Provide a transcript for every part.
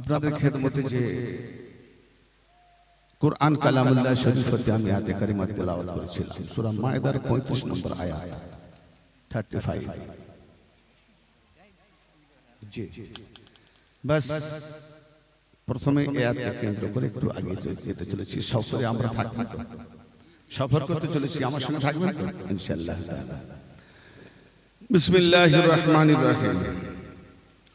আপনাদের খেদ খেদমতে যে কোরআন কালামুল্লাহ শরীফ হতে আমি আতে কারিমাত তেলাওয়াত করেছিলাম সূরা মায়দার 35 নম্বর আয়াত 35 জি বাস প্রথমে এই আয়াতকে কেন্দ্র করে একটু আগে যেতে চলেছি সফরে আমরা থাকব সফর করতে চলেছি আমার সঙ্গে থাকবেন তো ইনশাআল্লাহ তাআলা বিসমিল্লাহির রহমানির রহিম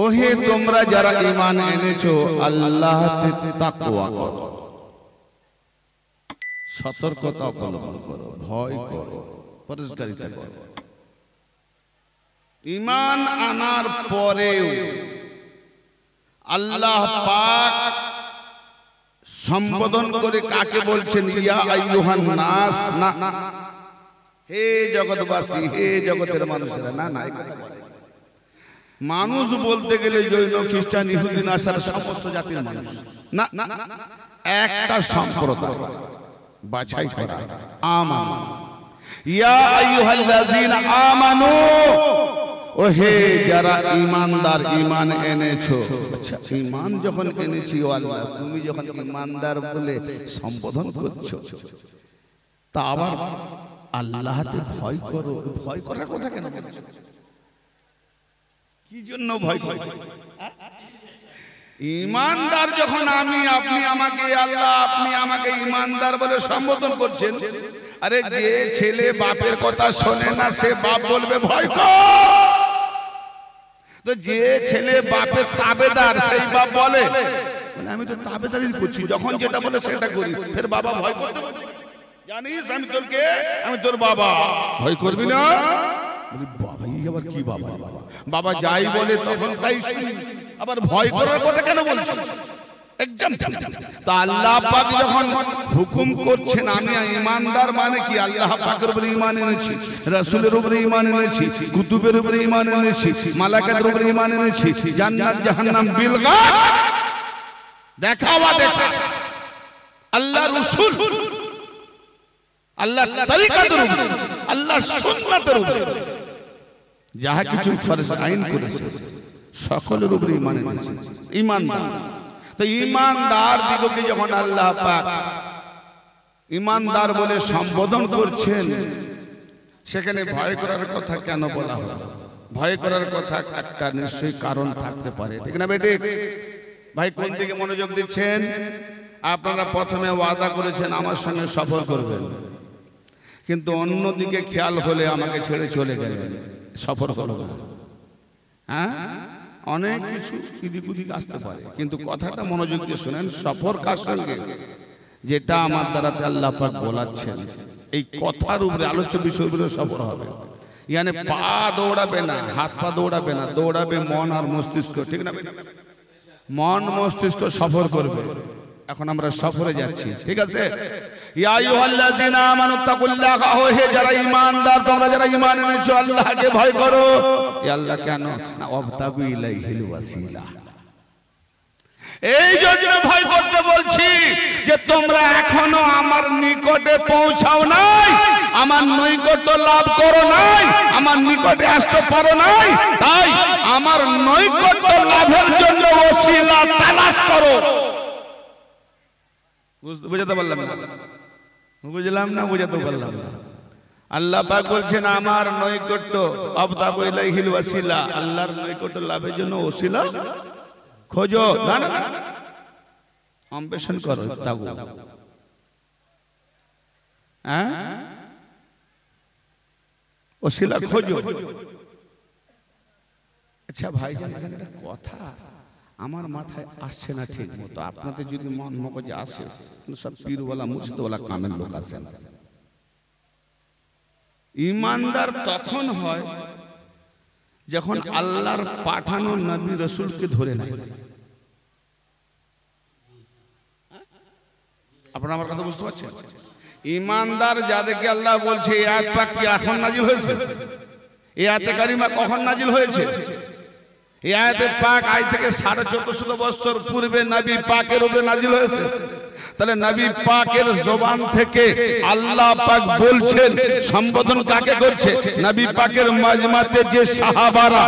ওহে তোমরা যারা ইমান এনেছো আল্লাহ সতর্কতা অবলম্বন করো ভয় করো ইমান আনার পরেও আল্লাহ পাক সম্বোধন করে কাকে বলছেন না হে জগৎবাসী হে জগতের মানুষেরা না না মানুষ বলতে গেলে জৈন খ্রিস্টান ইহুদিন আসার সমস্ত জাতির মানুষ না একটা সম্প্রদায় বাছাই করা আমান ইয়া আইয়ুহাল্লাযীনা আমানু ও হে যারা ইমানদার ইমান এনেছো আচ্ছা ইমান যখন এনেছি ও আল্লাহ তুমি যখন ইমানদার বলে সম্বোধন করছো তা আবার আল্লাহতে ভয় করো ভয় করার কথা কেন কি জন্য ভয় ভয় ইমানদার যখন আমি আপনি আমাকে আল্লাহ আপনি আমাকে ইমানদার বলে সম্বোধন করছেন আরে যে ছেলে বাপের কথা শোনে না সে বাপ বলবে ভয় তো যে ছেলে বাপের তাবেদার সেই বাপ বলে মানে আমি তো তাবেদারই করছি যখন যেটা বলে সেটা করি ফের বাবা ভয় করতে জানিস আমি তোর কে আমি তোর বাবা ভয় করবি না এই আবার কি বাবা বাবা যাই বলে তখন তাই শুনি আবার ভয় করার কথা কেন বলছো আল্লাহ মানে কি আল্লাহ উপরে ইমান এনেছি রাসূলের উপরে ইমান এনেছি ইমান এনেছি মালাকাতের উপরে ইমান এনেছি দেখা আল্লাহ আল্লাহ তরিকাতের আল্লাহ যাহা কিছু ফরজ আইন করেছে সকলের উপরে ইমান এনেছে ইমানদার তো ইমানদার দিগকে যখন আল্লাহ পাক ইমানদার বলে সম্বোধন করছেন সেখানে ভয় করার কথা কেন বলা হলো ভয় করার কথা একটা নিশ্চয়ই কারণ থাকতে পারে ঠিক না বেটে ভাই কোন দিকে মনোযোগ দিচ্ছেন আপনারা প্রথমে ওয়াদা করেছেন আমার সঙ্গে সফর করবেন কিন্তু অন্যদিকে খেয়াল হলে আমাকে ছেড়ে চলে গেলেন সফর করো হ্যাঁ অনেক কিছু ইদিক উদিক আসতে পারে কিন্তু কথাটা মনোযোগ দিয়ে শোনেন সফর কার সঙ্গে যেটা আমার দ্বারা আল্লাহ পাক বলাচ্ছেন এই কথার উপরে আলোচ্য বিষয়গুলো সফর হবে ইয়ানে পা দৌড়াবে না হাত পা দৌড়াবে না দৌড়াবে মন আর মস্তিষ্ক ঠিক না মন মস্তিষ্ক সফর করবে এখন আমরা সফরে যাচ্ছি ঠিক আছে ইমানদার তোমরা যারা ইমান এই জন্য ভয় করতে বলছি যে তোমরা এখনো আমার নিকটে পৌঁছাও নাই আমার নৈকট্য লাভ করো নাই আমার নিকটে আসতে পারো নাই তাই আমার নৈকট লাভের জন্য ওসিলা তালাশ করো বুঝতে বুঝাতে পারলাম বুঝলাম না বুঝাতে পারলাম না আল্লাহ পাক বলছেন আমার নৈকট্য আবতাব ইলাইহিল ওয়াসিলা আল্লাহর নৈকট্য লাভের জন্য ওসিলা খোঁজো না না অম্বেষণ করো তাগু হ্যাঁ ওসিলা খোঁজো আচ্ছা ভাই কথা আমার মাথায় আসছে না ঠিক মতো আপনাদের যদি মন মগজে আসে সব পীরওয়ালা মুর্শিদওয়ালা কামের লোক আসেন ইমানদার তখন হয় যখন আল্লাহর পাঠানো নবী রসুলকে ধরে নেয় আপনারা আমার কথা বুঝতে পারছেন ইমানদার যাদেরকে আল্লাহ বলছে এ আয়াত পাক কি এখন নাজিল হয়েছে এ আয়াতে কারিমা কখন নাজিল হয়েছে পাক আজ থেকে সাড়ে পূর্বে পাকের নাজিল হয়েছে তাহলে নবী পাকের থেকে আল্লাহ সম্বোধন কাকে করছে নবী পাকের মাঝমাতে যে সাহাবারা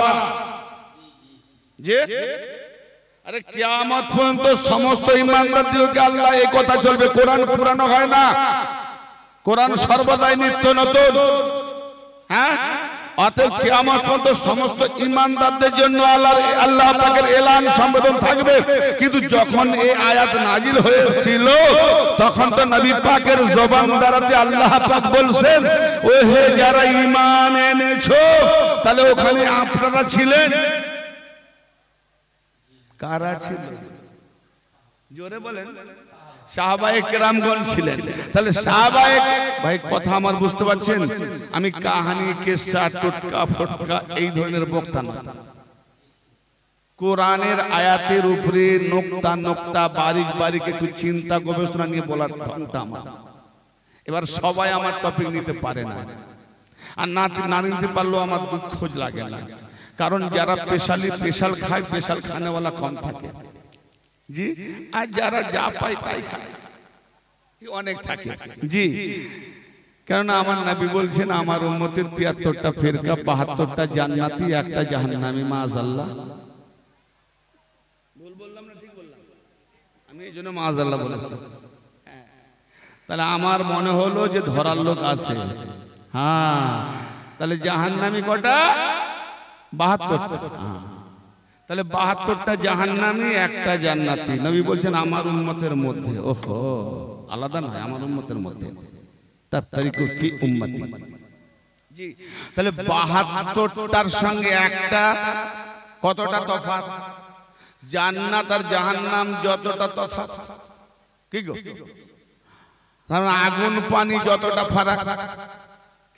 যে আরে কিয়ামত পর্যন্ত সমস্ত ইমানদারদেরকে আল্লাহ এই কথা চলবে কোরআন পুরানো হয় না কোরআন সর্বদাই নিত্য নতুন হ্যাঁ, হ্যাঁ? অতএব কিয়ামত পর্যন্ত সমস্ত ইমানদারদের জন্য আল্লাহ আল্লাহ পাকের এলান সম্বোধন থাকবে কিন্তু যখন এই আয়াত নাজিল হয়েছিল তখন তো নবী পাকের জবান দ্বারাতে আল্লাহ পাক বলছেন ও হে যারা ইমান এনেছো তাহলে ওখানে আপনারা ছিলেন কারা ছিল জোরে বলেন সাহাবায়ে কেরামগণ ছিলেন তাহলে সাহাবায়ে ভাই কথা আমার বুঝতে পারছেন আমি কাহানি কেসা টোটকা ফটকা এই ধরনের বক্তা না কোরআনের আয়াতের উপরে নোক্তা নোক্তা বারিক বারিক একটু চিন্তা গবেষণা নিয়ে বলার ঢংটা আমার এবার সবাই আমার টপিক নিতে পারে না আর না না নিতে পারলেও আমার দুঃখ লাগে না কারণ যারা পেশালি পেশাল খায় পেশাল খানেওয়ালা কম থাকে জি আর যারা যা পায় তাই খায় অনেক থাকে জি কেননা আমার নাবি বলছেন আমার উন্মতের তিয়াত্তরটা ফেরকা বাহাত্তরটা জান্নাতি একটা জাহান্নামি মাজ আল্লাহ বললাম না আমি এই জন্য মাজ আল্লাহ তাহলে আমার মনে হলো যে ধরার লোক আছে হ্যাঁ তাহলে জাহান্নামি কটা বাহাত্তর হ্যাঁ তাহলে বাহাত্তরটা নামে একটা জান্নাতি নবী বলছেন আমার উন্মতের মধ্যে ওহো আলাদা নয় আমার উন্মতের মধ্যে তার তাহলে বাহাত্তরটার সঙ্গে একটা কতটা তফাৎ জান্নাত আর জাহান্নাম যতটা তফাৎ কি গো কারণ আগুন পানি যতটা ফারাক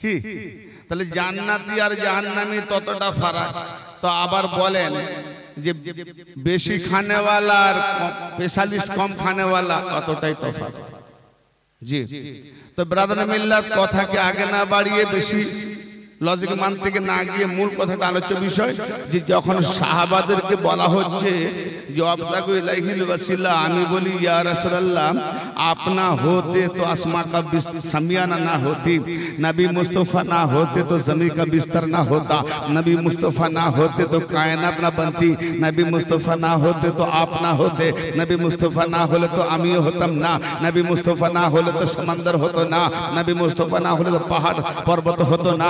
কি তাহলে জান্নাতি আর জাহান্নামি ততটা ফারাক তো আবার বলেন যে বেশি খানেওয়ালা আর স্পেশালিস্ট কম খানেওয়ালা অতটাই তফাৎ জি তো ব্রাদার মিল্লাত কথাকে আগে না বাড়িয়ে বেশি লজিক মান থেকে না গিয়ে মূল কথাটা আলোচ্য বিষয় যে যখন সাহাবাদেরকে বলা হচ্ছে যে আমি বলি আপনা হতে তো আসমা কা সামিয়ানা না হতি নবী মুস্তফা না হতে তো জমি কা বিস্তার না হতা নবী মুস্তফা না হতে তো কায়নাত না बनती নবী মুস্তফা না হতে তো आप না হতে নবী মুস্তফা না হলে তো আমিও হতাম না নবী মুস্তফা না হলে তো সমুদ্র হতো না নবী মুস্তফা না হলে তো পাহাড় পর্বত হতো না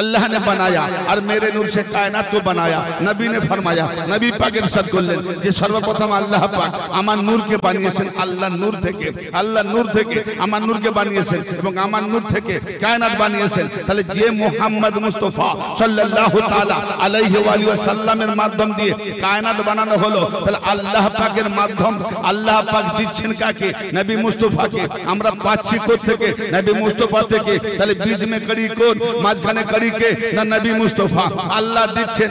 अल्लाह ने बनाया और मेरे नूर से कायनात को बनाया नबी ने फरमाया नबी पाक इरशाद করলেন যে সর্বপ্রথম আল্লাহ পাক আমার নূরকে বানিয়েছেন আল্লাহ নূর থেকে আল্লাহ নূর থেকে আমার নূরকে বানিয়েছেন এবং আমার নূর থেকে কায়নাত বানিয়েছেন তাহলে যে মুহাম্মদ মুস্তাফা সাল্লাল্লাহু তাআলা আলাইহি ওয়া আলিহি ওয়াসাল্লামের মাধ্যম দিয়ে কায়নাত বানানো হলো তাহলে আল্লাহ পাকের মাধ্যম আল্লাহ পাক দিচ্ছেন কাকে নবী মুস্তাফা কে আমরা পাচ্ছি কোথা থেকে নবী মুস্তাফা থেকে তাহলে বীজ মে কড়ি কোন মাঝখানে কড়ি নবীকে না নবী মুস্তফা আল্লাহ দিচ্ছেন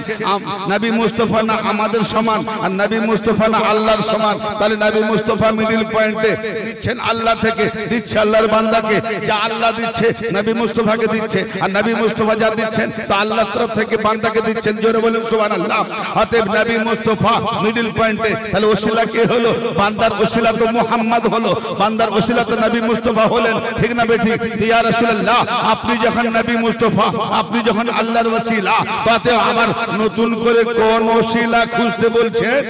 নবী মুস্তফা না আমাদের সমান আর নবী মুস্তফা না আল্লাহর সমান তাহলে নবী মুস্তফা মিডিল পয়েন্টে দিচ্ছেন আল্লাহ থেকে দিচ্ছে আল্লাহর বান্দাকে যা আল্লাহ দিচ্ছে নবী মুস্তফাকে দিচ্ছে আর নবী মুস্তফা যা দিচ্ছেন তা আল্লাহর তরফ থেকে বান্দাকে দিচ্ছেন জোরে বলেন সুবহানাল্লাহ অতএব নবী মুস্তফা মিডিল পয়েন্টে তাহলে ওসিলা কে হলো বান্দার ওসিলা তো মুহাম্মদ হলো বান্দার ওসিলা তো নবী মুস্তফা হলেন ঠিক না বেঠিক ইয়া রাসূলুল্লাহ আপনি যখন নবী মুস্তফা আপনি যখন আল্লাহর ওয়াসিলা তাতে আমার নতুন করে কোন ওয়াসিলা খুঁজতে বলছেন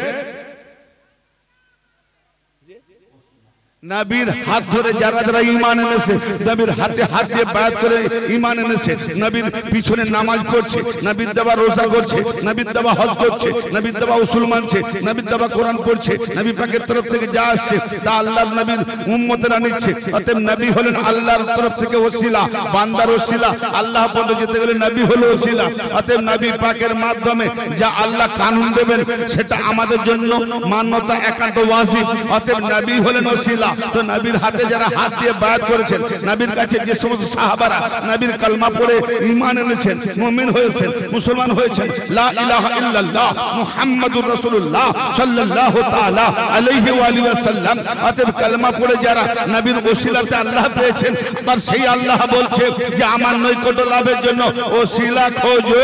নবীর হাত ধরে যারা যারা ইমান এনেছে নবীর হাতে হাত দিয়ে বায়াত করে ইমান এনেছে নবীর পিছনে নামাজ পড়ছে নবীর দাবা রোজা করছে নবীর দাবা হজ করছে নবীর দাবা উসুল মানছে নবীর দাবা কোরআন পড়ছে নবী পাকের তরফ থেকে যা আসছে তা আল্লাহর নবীর উম্মতেরা নিচ্ছে অতএব নবী হলেন আল্লাহর তরফ থেকে ওসিলা বান্দার ওসিলা আল্লাহ পর্যন্ত যেতে গেলে নবী হলো ওসিলা অতএব নবী পাকের মাধ্যমে যা আল্লাহ কানুন দেবেন সেটা আমাদের জন্য মান্যতা একান্ত ওয়াজিব অতএব নবী হলেন ওসিলা তো নবীর হাতে যারা হাত দিয়ে বায়াত করেছেন নবীর কাছে যে সমস্ত সাহাবারা নবীর কালমা পড়ে ঈমান এনেছেন মুমিন হয়েছেন মুসলমান হয়েছেন লা ইলাহা ইল্লাল্লাহ মুহাম্মাদুর রাসূলুল্লাহ সাল্লাল্লাহু তাআলা আলাইহি ওয়া আলিহি ওয়াসাল্লাম অতএব কালমা পড়ে যারা নবীর ওসিলাতে আল্লাহ পেয়েছেন তার সেই আল্লাহ বলছে যে আমার নৈকট্য লাভের জন্য ওসিলা খোঁজো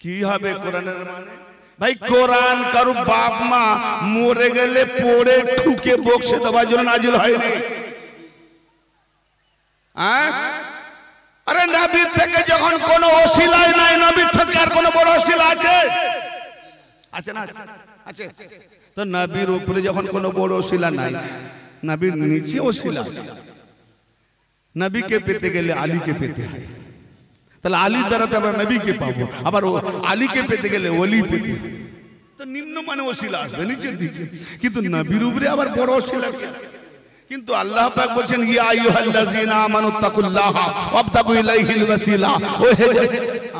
কি হবে কোরআনের মানে ভাই কোরআন কারু বাপ মা মরে গেলে পড়ে ঠুকে বকসে দেওয়ার জন্য নাজিল হয়নি হ্যাঁ? আরে নবীর থেকে যখন কোনো অশিলায় নাই নবীর থেকে আর কোনো বড় অশিলা আছে আছে না আছে তো নবীর উপরে যখন কোনো বড় অশিলা নাই নবীর নিচে অশিলা নবীকে পেতে গেলে আলীকে পেতে হয় তাহলে আলী দ্বারাতে আমরা নবীকে পাবো আবার ও আলীকে পেতে গেলে ওলি পেতে তো মানে ওসিলা আসবে নিচের দিকে কিন্তু নবীর উপরে আবার বড় ওসিলা কিন্তু আল্লাহ পাক বলেন ইয়া আইয়ুহাল্লাযিনা আমানু তাকুল্লাহ ওয়াবতাগু ইলাইহিল ওয়াসিলা ও হে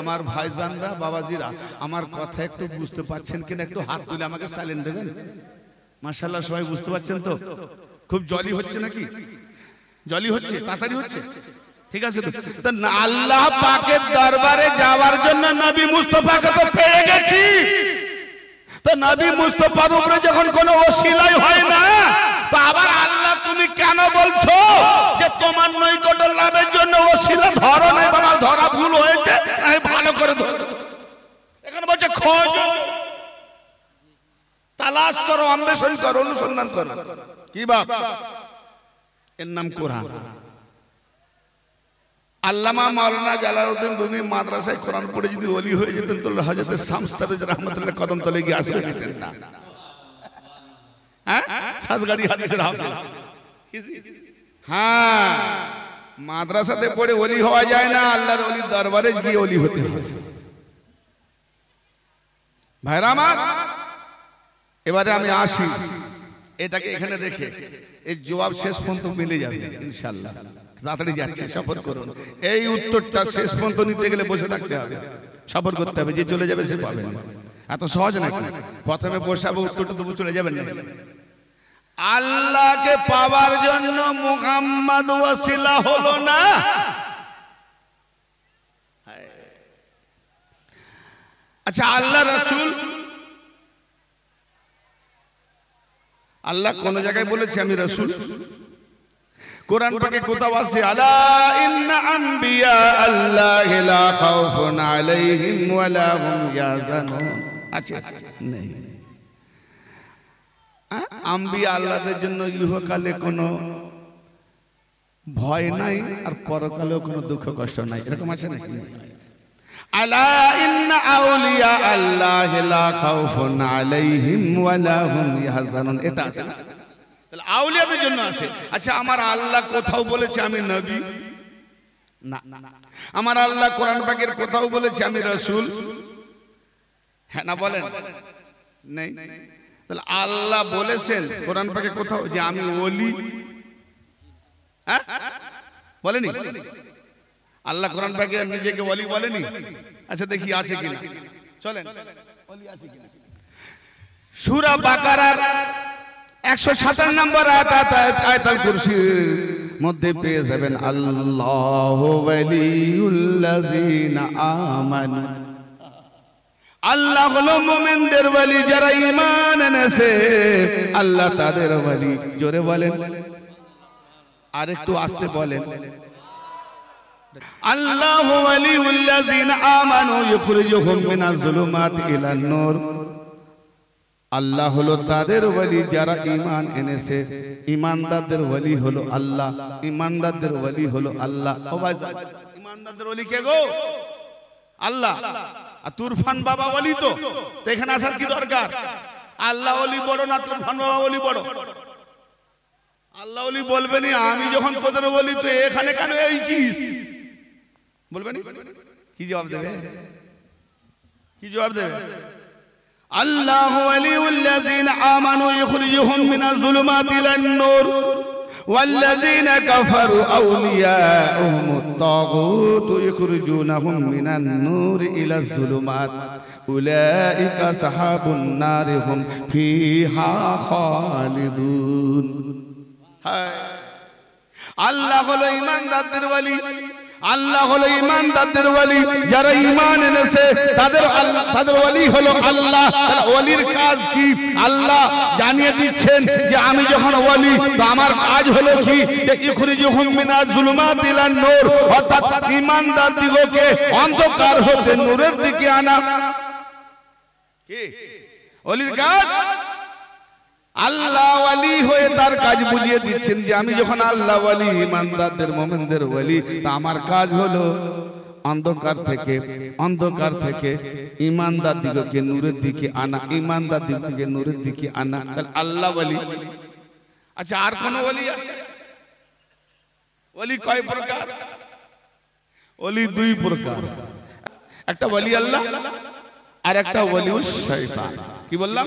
আমার ভাইজানরা বাবাজিরা আমার কথা একটু বুঝতে পাচ্ছেন কিনা একটু হাত তুলে আমাকে সাইলেন্ট দেবেন মাশাআল্লাহ সবাই বুঝতে পাচ্ছেন তো খুব জলি হচ্ছে নাকি জলি হচ্ছে তাড়াতাড়ি হচ্ছে ঠিক আছে তো আল্লাহ পাকের দরবারে যাওয়ার জন্য নবী মুস্তফাকে তো পেয়ে গেছি তো নবী মুস্তফার উপরে যখন কোনো ওসিলাই হয় না তো আবার আল্লাহ তুমি কেন বলছো যে তোমার নৈকট লাভের জন্য ওসিলা ধরো না বাবা ধরা ভুল হয়েছে আমি ভালো করে ধরো এখানে বলছে খোঁজ তালাশ করো অন্বেষণ করো অনুসন্ধান করো কি বাপ এর নাম কোরআন আল্লামা মাওলানা জালালউদ্দিন রুমি মাদ্রাসায় কোরআন পড়ে যদি ওলি হয়ে যেতেন তাহলে হজরত শামস্তারেজ রহমতুল্লাহ কদম তলে গিয়ে আসলে যেতেন না হ্যাঁ সাতগাড়ি হাদিসের হাফেজ হ্যাঁ মাদ্রাসাতে পড়ে ওলি হওয়া যায় না আল্লাহর ওলি দরবারে গিয়ে ওলি হতে হয় ভাইরা আমার এবারে আমি আসি এটাকে এখানে রেখে এর জবাব শেষ পর্যন্ত মিলে যাবে ইনশাআল্লাহ তাড়াতাড়ি যাচ্ছি সফর করুন এই উত্তরটা শেষ পর্যন্ত নিতে গেলে বসে থাকতে হবে সফর করতে হবে যে চলে যাবে সে পাবে না এত সহজ নাকি প্রথমে বসাবো উত্তরটা তবু চলে যাবেন না আল্লাহকে পাওয়ার জন্য মুহাম্মদ ওয়াসিলা হলো না আচ্ছা আল্লাহ রাসূল আল্লাহ কোন জায়গায় বলেছে আমি রাসূল কোরআন পাকে কোথাও আছে আলা ইন্না আম্বিয়া আল্লাহ লা খাউফুন আলাইহিম ওয়া লা হুম ইয়াজানুন আছে নেই আম্বিয়া আল্লাহদের জন্য ইহকালে কোনো ভয় নাই আর পরকালেও কোনো দুঃখ কষ্ট নাই এরকম আছে নাকি আলা ইন্না আউলিয়া আল্লাহ লা খাউফুন আলাইহিম ওয়া লা হুম ইয়াজানুন এটা আছে না তাহলে আউলিয়াদের জন্য আছে আচ্ছা আমার আল্লাহ কোথাও বলেছে আমি নবী না আমার আল্লাহ কোরআন পাকের কোথাও বলেছে আমি রসুল হ্যাঁ না বলেন নেই তাহলে আল্লাহ বলেছেন কোরআন পাকে কোথাও যে আমি ওলি হ্যাঁ বলেনি আল্লাহ কোরআন পাকে নিজেকে ওলি বলেনি আচ্ছা দেখি আছে কিনা চলেন ওলি আছে কিনা সূরা বাকারার একশো সাতান্ন নম্বর আয়তাল কুরসির মধ্যে পেয়ে যাবেন আল্লাহ আমান আল্লাহ হলো মোমেনদের বলি যারা ইমান এনেছে আল্লাহ তাদের বলি জোরে বলেন আর একটু আসতে বলেন আল্লাহ আলী উল্লাহ আমানু ইখরিজুহুম মিনাজ জুলুমাত ইলান নূর আল্লাহ হলো তাদের ওয়ালি যারা ইমান এনেছে ইমানদারদের ওলি হলো আল্লাহ ইমানদারদের ওলি হলো আল্লাহ ইমানদারদের ওয়ালি কে গো আল্লাহ আর তুরফান বাবা বলি তো এখানে আসার কি দরকার আল্লাহ ওলি বড় না তুরফান বাবা ওলি বড় আল্লাহ ওলি বলবেনি আমি যখন তোদের বলি তো এখানে কেন এইছিস বলবেনি কি জবাব দেবে কি জবাব দেবে الله ولي الذين آمنوا يخرجهم من الظلمات إلى النور والذين كفروا أولياءهم الطاغوت يخرجونهم من النور إلى الظلمات أولئك أصحاب النار هم فيها خالدون هاي الله হলো ইমানদারদের ولي আল্লাহ হলো ইমান দাদের ওয়ালি যারা ইমান এনেছে তাদের তাদের ওয়ালি হলো আল্লাহ ওয়ালির কাজ কি আল্লাহ জানিয়ে দিচ্ছেন যে আমি যখন ওয়ালি তো আমার কাজ হলো কি যে যখন মিনা জুলমা দিলান নূর অর্থাৎ ইমানদার দিগকে অন্ধকার হতে নূরের দিকে আনা কি ওয়ালির কাজ আল্লাহ ওয়ালি হয়ে তার কাজ বুঝিয়ে দিচ্ছেন যে আমি যখন আল্লাহ ওয়ালি ইমানদারদের মোমেনদের ওয়ালি তা আমার কাজ হলো অন্ধকার থেকে অন্ধকার থেকে ইমানদার দিগকে নূরের দিকে আনা ইমানদার দিগকে নূরের দিকে আনা তাহলে আল্লাহ ওয়ালি আচ্ছা আর কোন ওয়ালি আছে ওলি কয় প্রকার ওলি দুই প্রকার একটা ওলি আল্লাহ আর একটা ওলি শয়তান কি বললাম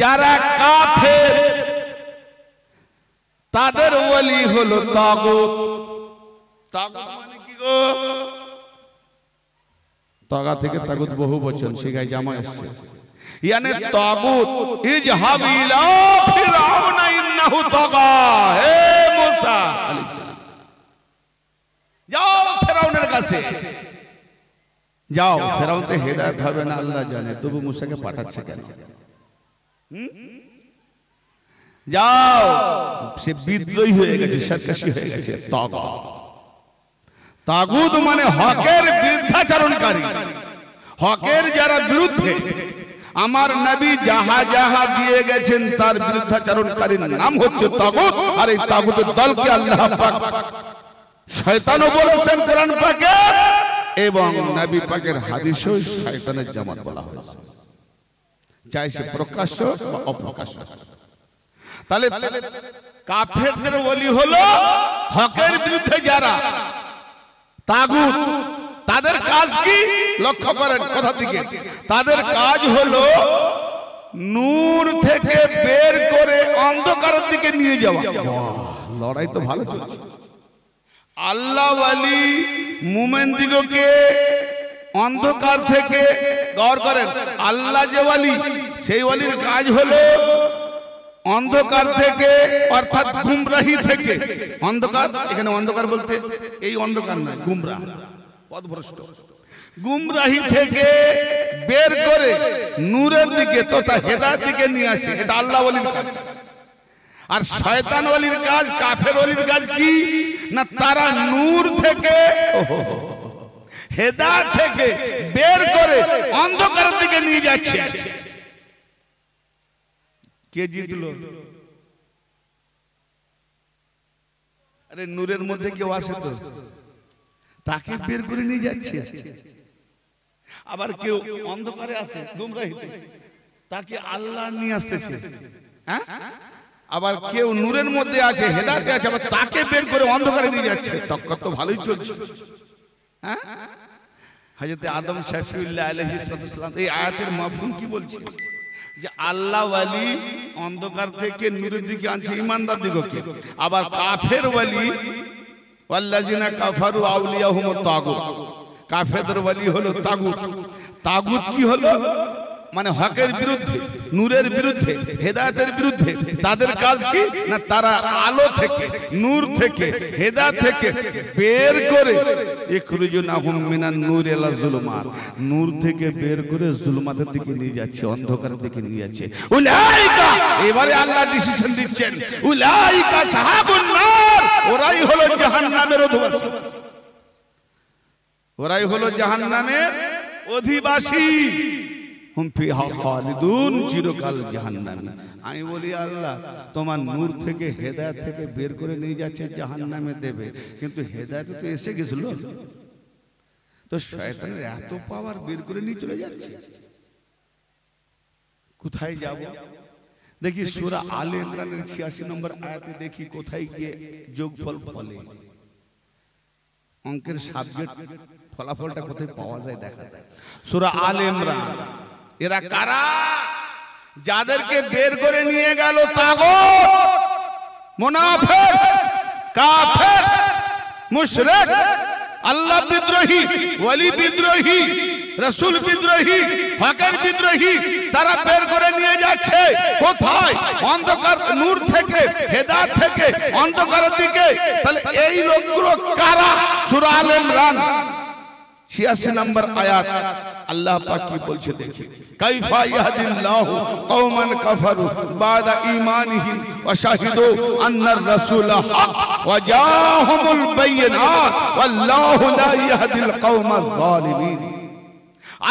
যারা কাফের তাদের ওয়ালি হলো তাগুত তাগুত মানে কি গো তাগা থেকে তাগুত বহু বচন শিখাই জামা এসছে ইয়ানে তাগুত ইজহাব ইলা ফিরাউন ইন্নাহু তাগা হে মুসা আলাইহিস সালাম যাও ফিরাউনের কাছে যাও ফিরাউন তে হেদায়েত হবে না আল্লাহ জানে তবু মুসাকে পাঠাচ্ছে কেন যাও সে বিদ্রোহী হয়ে গেছে সরকাশি হয়ে গেছে তাগুদ মানে, মানে হকের বিরুদ্ধাচরণকারী হকের যারা বিরুদ্ধে আমার নবী যাহা যাহা দিয়ে গেছেন তার বিরুদ্ধাচরণকারীর নাম হচ্ছে তাগুদ আর এই তাগুদের দলকে আল্লাহ পাক শয়তানও বলেছেন কোরআন পাকে এবং নবী পাকের হাদিসও শয়তানের জামাত বলা হয়েছে চাই সে প্রকাশ্য বা অপ্রকাশ্য তাহলে কাফেরদের ওলি হলো হকের বিরুদ্ধে যারা তাগুত তাদের কাজ কি লক্ষ্য করেন কথা দিকে তাদের কাজ হলো নূর থেকে বের করে অন্ধকারের দিকে নিয়ে যাওয়া লড়াই তো ভালো চলছে আল্লাহ মুমেন দিগকে অন্ধকার থেকে গর করেন আল্লাহ যে ওয়ালি সেই ওয়ালির কাজ হলো অন্ধকার থেকে অর্থাৎ গুমরাহি থেকে অন্ধকার এখানে অন্ধকার বলতে এই অন্ধকার নয় গুমরাহ পদভ্রষ্ট গুমরাহি থেকে বের করে নূরের দিকে তথা হেদার দিকে নিয়ে আসে এটা আল্লাহ ওয়ালির কাজ আর শয়তান ওয়ালির কাজ কাফের ওয়ালির কাজ কি না তারা নূর থেকে ওহো হেদা থেকে বের করে অন্ধকারের দিকে নিয়ে যাচ্ছে কে জিতল আরে নূরের মধ্যে কেউ আসে তো তাকে বের করে নিয়ে যাচ্ছে আবার কেউ অন্ধকারে আছে তাকে আল্লাহ নিয়ে আসতেছে হ্যাঁ আবার কেউ নূরের মধ্যে আছে হেদাতে আছে আবার তাকে বের করে অন্ধকারে নিয়ে যাচ্ছে তক্কর তো ভালোই চলছে হ্যাঁ হাজরত আদম শফিউল্লাহ আলহি সালাম এই আয়াতের মাফুম কি বলছে যে আল্লাহ ওয়ালি অন্ধকার থেকে নূরের দিকে আনছে ইমানদার দিগকে আবার কাফের ওয়ালি ওয়াল্লাজিনা কাফারু আউলিয়া হুম তাগুত কাফেদের ওয়ালি হলো তাগুত তাগুত কি হলো মানে হকের বিরুদ্ধে নূরের বিরুদ্ধে হেদায়তের বিরুদ্ধে তাদের কাজ কি না তারা আলো থেকে নূর থেকে হেদা থেকে বের করে নূর এলা জুলুমাত নূর থেকে বের করে জুলুমাতের দিকে নিয়ে যাচ্ছে দিকে নিয়ে যাচ্ছে এবারে আল্লাহ ডিসিশন দিচ্ছেন ওরাই হলো অধিবাসী ওরাই হলো জাহান্নামের অধিবাসী আমি বলি আল্লাহ তোমার নূর থেকে হেদায়ত থেকে বের করে নিয়ে যাচ্ছে নামে দেবে কিন্তু হেদায়ত তো এসে গেছিল তো শয়তানের এত পাওয়ার বের করে নিয়ে চলে যাচ্ছে কোথায় যাব দেখি সুরা আল ইমরানের ছিয়াশি নম্বর আয়াতে দেখি কোথায় গিয়ে যোগফল ফলে অঙ্কের সাবজেক্ট ফলাফলটা কোথায় পাওয়া যায় দেখা যায় সুরা আল ইমরান এরা কারা যাদেরকে বের করে নিয়ে গেল আল্লাহ বিদ্রোহী ওলি বিদ্রোহী রসুল বিদ্রোহী হকের বিদ্রোহী তারা বের করে নিয়ে যাচ্ছে কোথায় অন্ধকার নূর থেকে হেদার থেকে অন্ধকারের দিকে তাহলে এই লোকগুলো কারা সুরাল ছিয়াশি নম্বর আয়াত আল্লাহ পাকি বলছে দেখি কাইফা ইয়াহদিল্লাহু কওমান কাফারু বাদা ঈমানিহিম ওয়া শাহিদু আন্নার রাসূল হক ওয়া জাআহুমুল বাইয়িনাত ওয়াল্লাহু লা ইয়াহদিল কওমাজ যালিমিন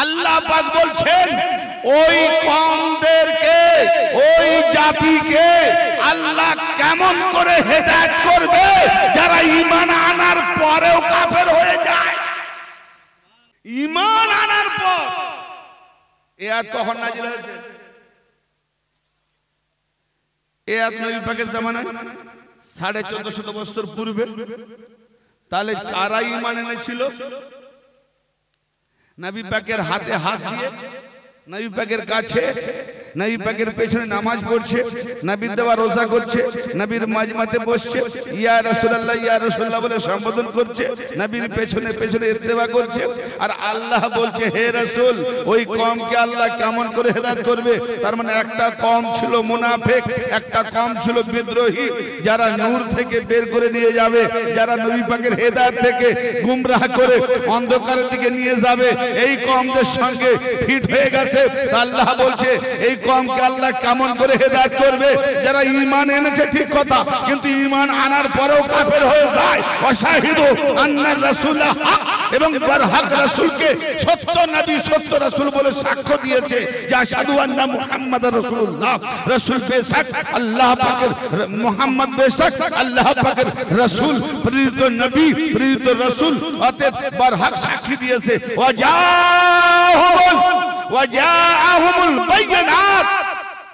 আল্লাহ পাক বলছেন ওই কওমদেরকে ওই জাতিকে আল্লাহ কেমন করে হেদায়েত করবে যারা ঈমান আনার পরেও কাফের হয়ে ইমান আনার পর এ কখন নাজিল হয়েছে এ আয়াত নবী পাকের জামানায় সাড়ে চোদ্দশত বছর পূর্বে তাহলে তারাই মানে ছিল নবী পাকের হাতে হাত দিয়ে নবী পাকের কাছে নবী পাকের পেছনে নামাজ পড়ছে নবীর দেওয়া রোজা করছে নবীর মাজমাতে বসছে ইয়া রাসূলুল্লাহ ইয়া রাসূলুল্লাহ বলে সম্বোধন করছে নবীর পেছনে পেছনে ইত্তেবা করছে আর আল্লাহ বলছে হে রসুল ওই কমকে আল্লাহ কেমন করে হেদায়েত করবে তার মানে একটা কম ছিল মুনাফেক একটা কম ছিল বিদ্রোহী যারা নূর থেকে বের করে নিয়ে যাবে যারা নবী পাকের হেদায়েত থেকে গুমরাহ করে অন্ধকারের দিকে নিয়ে যাবে এই কমদের সঙ্গে ফিট হয়ে গেছে আছে আল্লাহ বলছে এই কমকে আল্লাহ কেমন করে হেদায়ত করবে যারা ইমান এনেছে ঠিক কথা কিন্তু ইমান আনার পরেও কাফের হয়ে যায় অসাহিদ আন্নার রাসূলুল্লাহ এবং বারহাক রাসূলকে সত্য নবী সত্য রাসূল বলে সাক্ষ্য দিয়েছে যে আশহাদু আন্না মুহাম্মাদার রাসূলুল্লাহ রাসূল বেশাক আল্লাহ পাকের মুহাম্মদ বেশাক আল্লাহ পাকের রাসূল প্রেরিত নবী প্রেরিত রাসূল অতএব বারহাক সাক্ষী দিয়েছে ওয়া জাহুল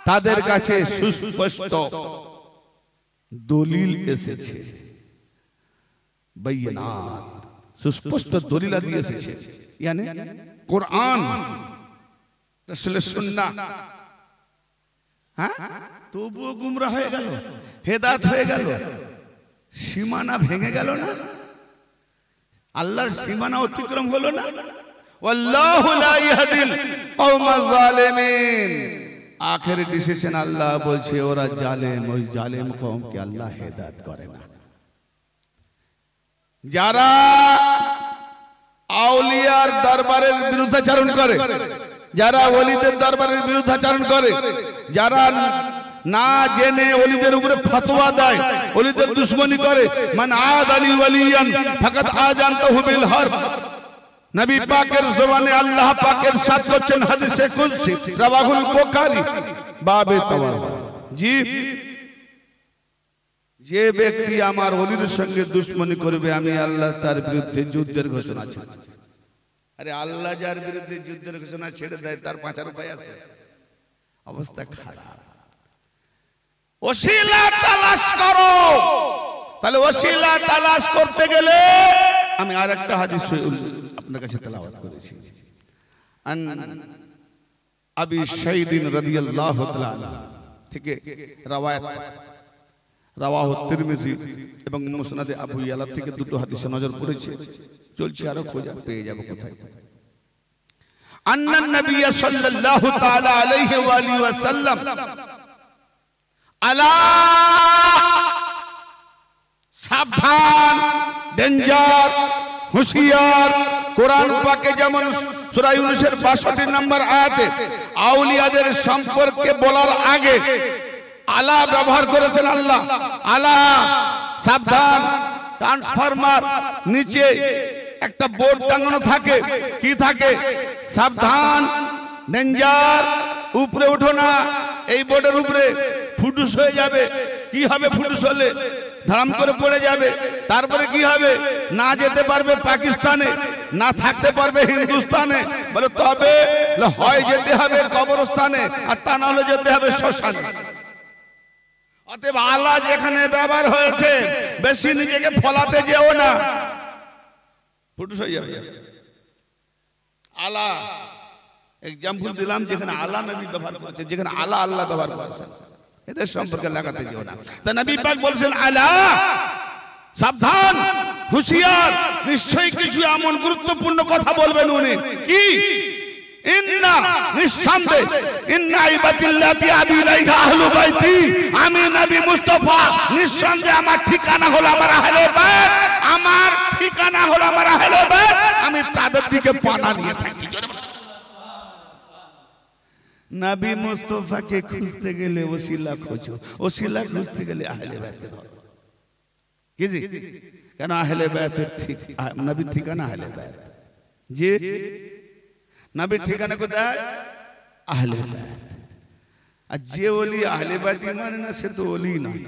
তাদের কাছে সুস্পষ্ট দলিল এসেছে বৈনাথ সুস্পষ্ট দলিল আদি এসেছে কোরআন হ্যাঁ তবুও গুমরা হয়ে হয়ে সীমানা ভেঙে গেল না আল্লাহর সীমানা অতিক্রম হলো না আখের ডিসিশন আল্লাহ বলছে ওরা জালেম ওই জালেম আল্লাহ করে না যারা আউলিয়ার দরবারের বিরুদ্ধাচারণ করে যারা অলিদের দরবারের বিরুদ্ধাচারণ করে যারা না জেনে অলিদের উপরে ফতোয়া দেয় অলিদের দুশ্মনী করে মানে আদ আলী ওয়ালিয়ান ফাকাত আজানতাহু বিল হর নবী পাকের জবানে আল্লাহ পাকের সাথ করছেন হাদিসে কুলসি রাবাহুল বুখারী বাবে তাওয়াজ জি যে ব্যক্তি আমার অলির সঙ্গে দুশ্মনী করবে আমি আল্লাহ তার বিরুদ্ধে যুদ্ধের ঘোষণা ছেড়ে আরে আল্লাহ যার বিরুদ্ধে যুদ্ধের ঘোষণা ছেড়ে দেয় তার পাঁচার উপায় আছে অবস্থা খারাপ ওসিলা তালাশ করো তাহলে ওসিলা তালাশ করতে গেলে আমি আর একটা হাদিস উল্লেখ আপনার কাছে তেলাওয়াত করেছি আন আবি শাইদিন রাদিয়াল্লাহু তাআলা থেকে রাওয়ায়াত রাওয়াহ তিরমিজি এবং মুসনাদে আবু ইয়ালা থেকে দুটো হাদিসে নজর পড়েছে চলছে আরো খোঁজা পেয়ে যাব কোথায় আন্নান নবী সাল্লাল্লাহু তাআলা আলাইহি ওয়া আলিহি ওয়া সাল্লাম আলা সাবধান ডেঞ্জার হুশিয়ার কোরআন পাকে যেমন সূরা উনিশের 62 নম্বর আয়াতে আউলিয়াদের সম্পর্কে বলার আগে আলা ব্যবহার করেছেন আল্লাহ আলা সাবধান ট্রান্সফরমার নিচে একটা বোর্ড টাঙানো থাকে কি থাকে সাবধান ডেঞ্জার উপরে ওঠো না এই বোর্ডের উপরে ফুটুস হয়ে যাবে কি হবে ফুটুস হলে ধারাম করে পড়ে যাবে তারপরে কি হবে না যেতে পারবে পাকিস্তানে না থাকতে পারবে হিন্দুস্তানে বলে তবে হয় যেতে হবে কবরস্থানে আর তা না হলে যেতে হবে শ্মশানে অতএব আলা যেখানে ব্যবহার হয়েছে বেশি নিজেকে ফলাতে যেও না ফুটুস হয়ে যাবে আলা এক্সাম্পল দিলাম যেখানে আলা নবী ব্যবহার করেছে যেখানে আলা আল্লাহ ব্যবহার করেছে এদের সম্পর্কে লাগাতে যেও না তা নবী পাক বলছেন আলা সাবধান হুশিয়ার নিশ্চয়ই কিছু এমন গুরুত্বপূর্ণ কথা বলবেন উনি কি আমি তাদের দিকে পানা নিয়ে থাকি নাবি মোস্তফাকে খুঁজতে গেলে ওসিলা খোঁজো ওসিলা খুঁজতে গেলে আহলে বাইতে ধরো কেন আহলে বাইতের ঠিক নবীর ঠিকানা আহলে বাইত যে নবীর ঠিকানা কোথায় আহলে বাইত আর যে আচ্ছা, ওলি আহলে বাইত মানে না সে তো ওলি নয়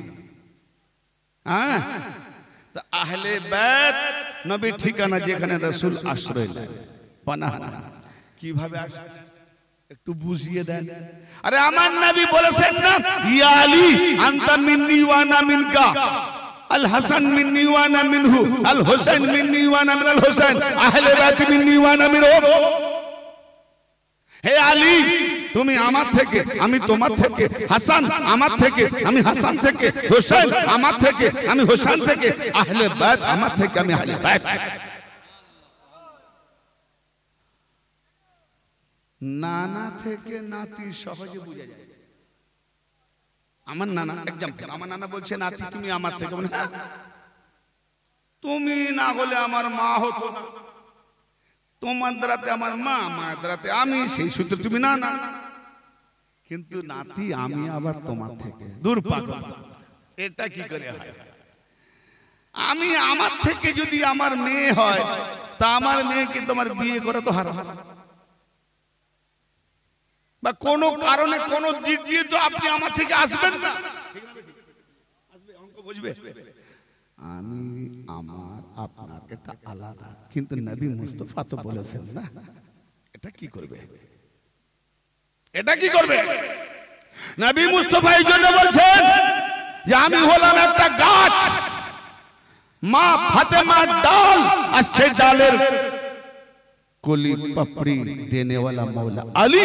হ্যাঁ তো আহলে বাইত নবীর ঠিকানা যেখানে রাসূল আশ্রয় নেয় পানাহ কিভাবে আশ্রয় একটু বুঝিয়ে দেন আরে আমার নবী বলেছেন না ইয়া আলী আনতা মিন্নি ওয়া না মিনকা আল হাসান মিন্নি ওয়া না মিনহু আল হোসেন মিন্নি ওয়া না মিনাল হোসেন আহলে বাইত মিন্নি ওয়া না মিনহু হে আলী তুমি আমার থেকে আমি তোমার থেকে হাসান আমার থেকে আমি হাসান থেকে হোসেন আমার থেকে আমি হোসেন থেকে আহলে বাইত আমার থেকে আমি আহলে বাইত নানা থেকে নাতি সহজে বোঝা যায় আমার নানা এক্সাম্পল আমার নানা বলছে নাতি তুমি আমার থেকে তুমি না হলে আমার মা হতো না তোমার দ্বারাতে আমার মা দ্বারাতে আমি সেই সূত্রে তুমি না না কিন্তু নাতি আমি আবার তোমার থেকে দূর এটা কি করে আমি আমার থেকে যদি আমার মেয়ে হয় তা আমার মেয়েকে তোমার বিয়ে করে তো হার হারা বা কোনো কারণে কোনো দিক দিয়ে তো আপনি আমার থেকে আসবেন না আমি আমার আপনার এটা আলাদা কিন্তু নবী মুস্তফা তো বলেছেন না এটা কি করবে এটা কি করবে নবী মুস্তফা এই জন্য বলছেন যে আমি হলাম একটা গাছ মা ফাতেমার ডাল আর সেই ডালের কলি পাপড়ি দেনেওয়ালা মৌলা আলী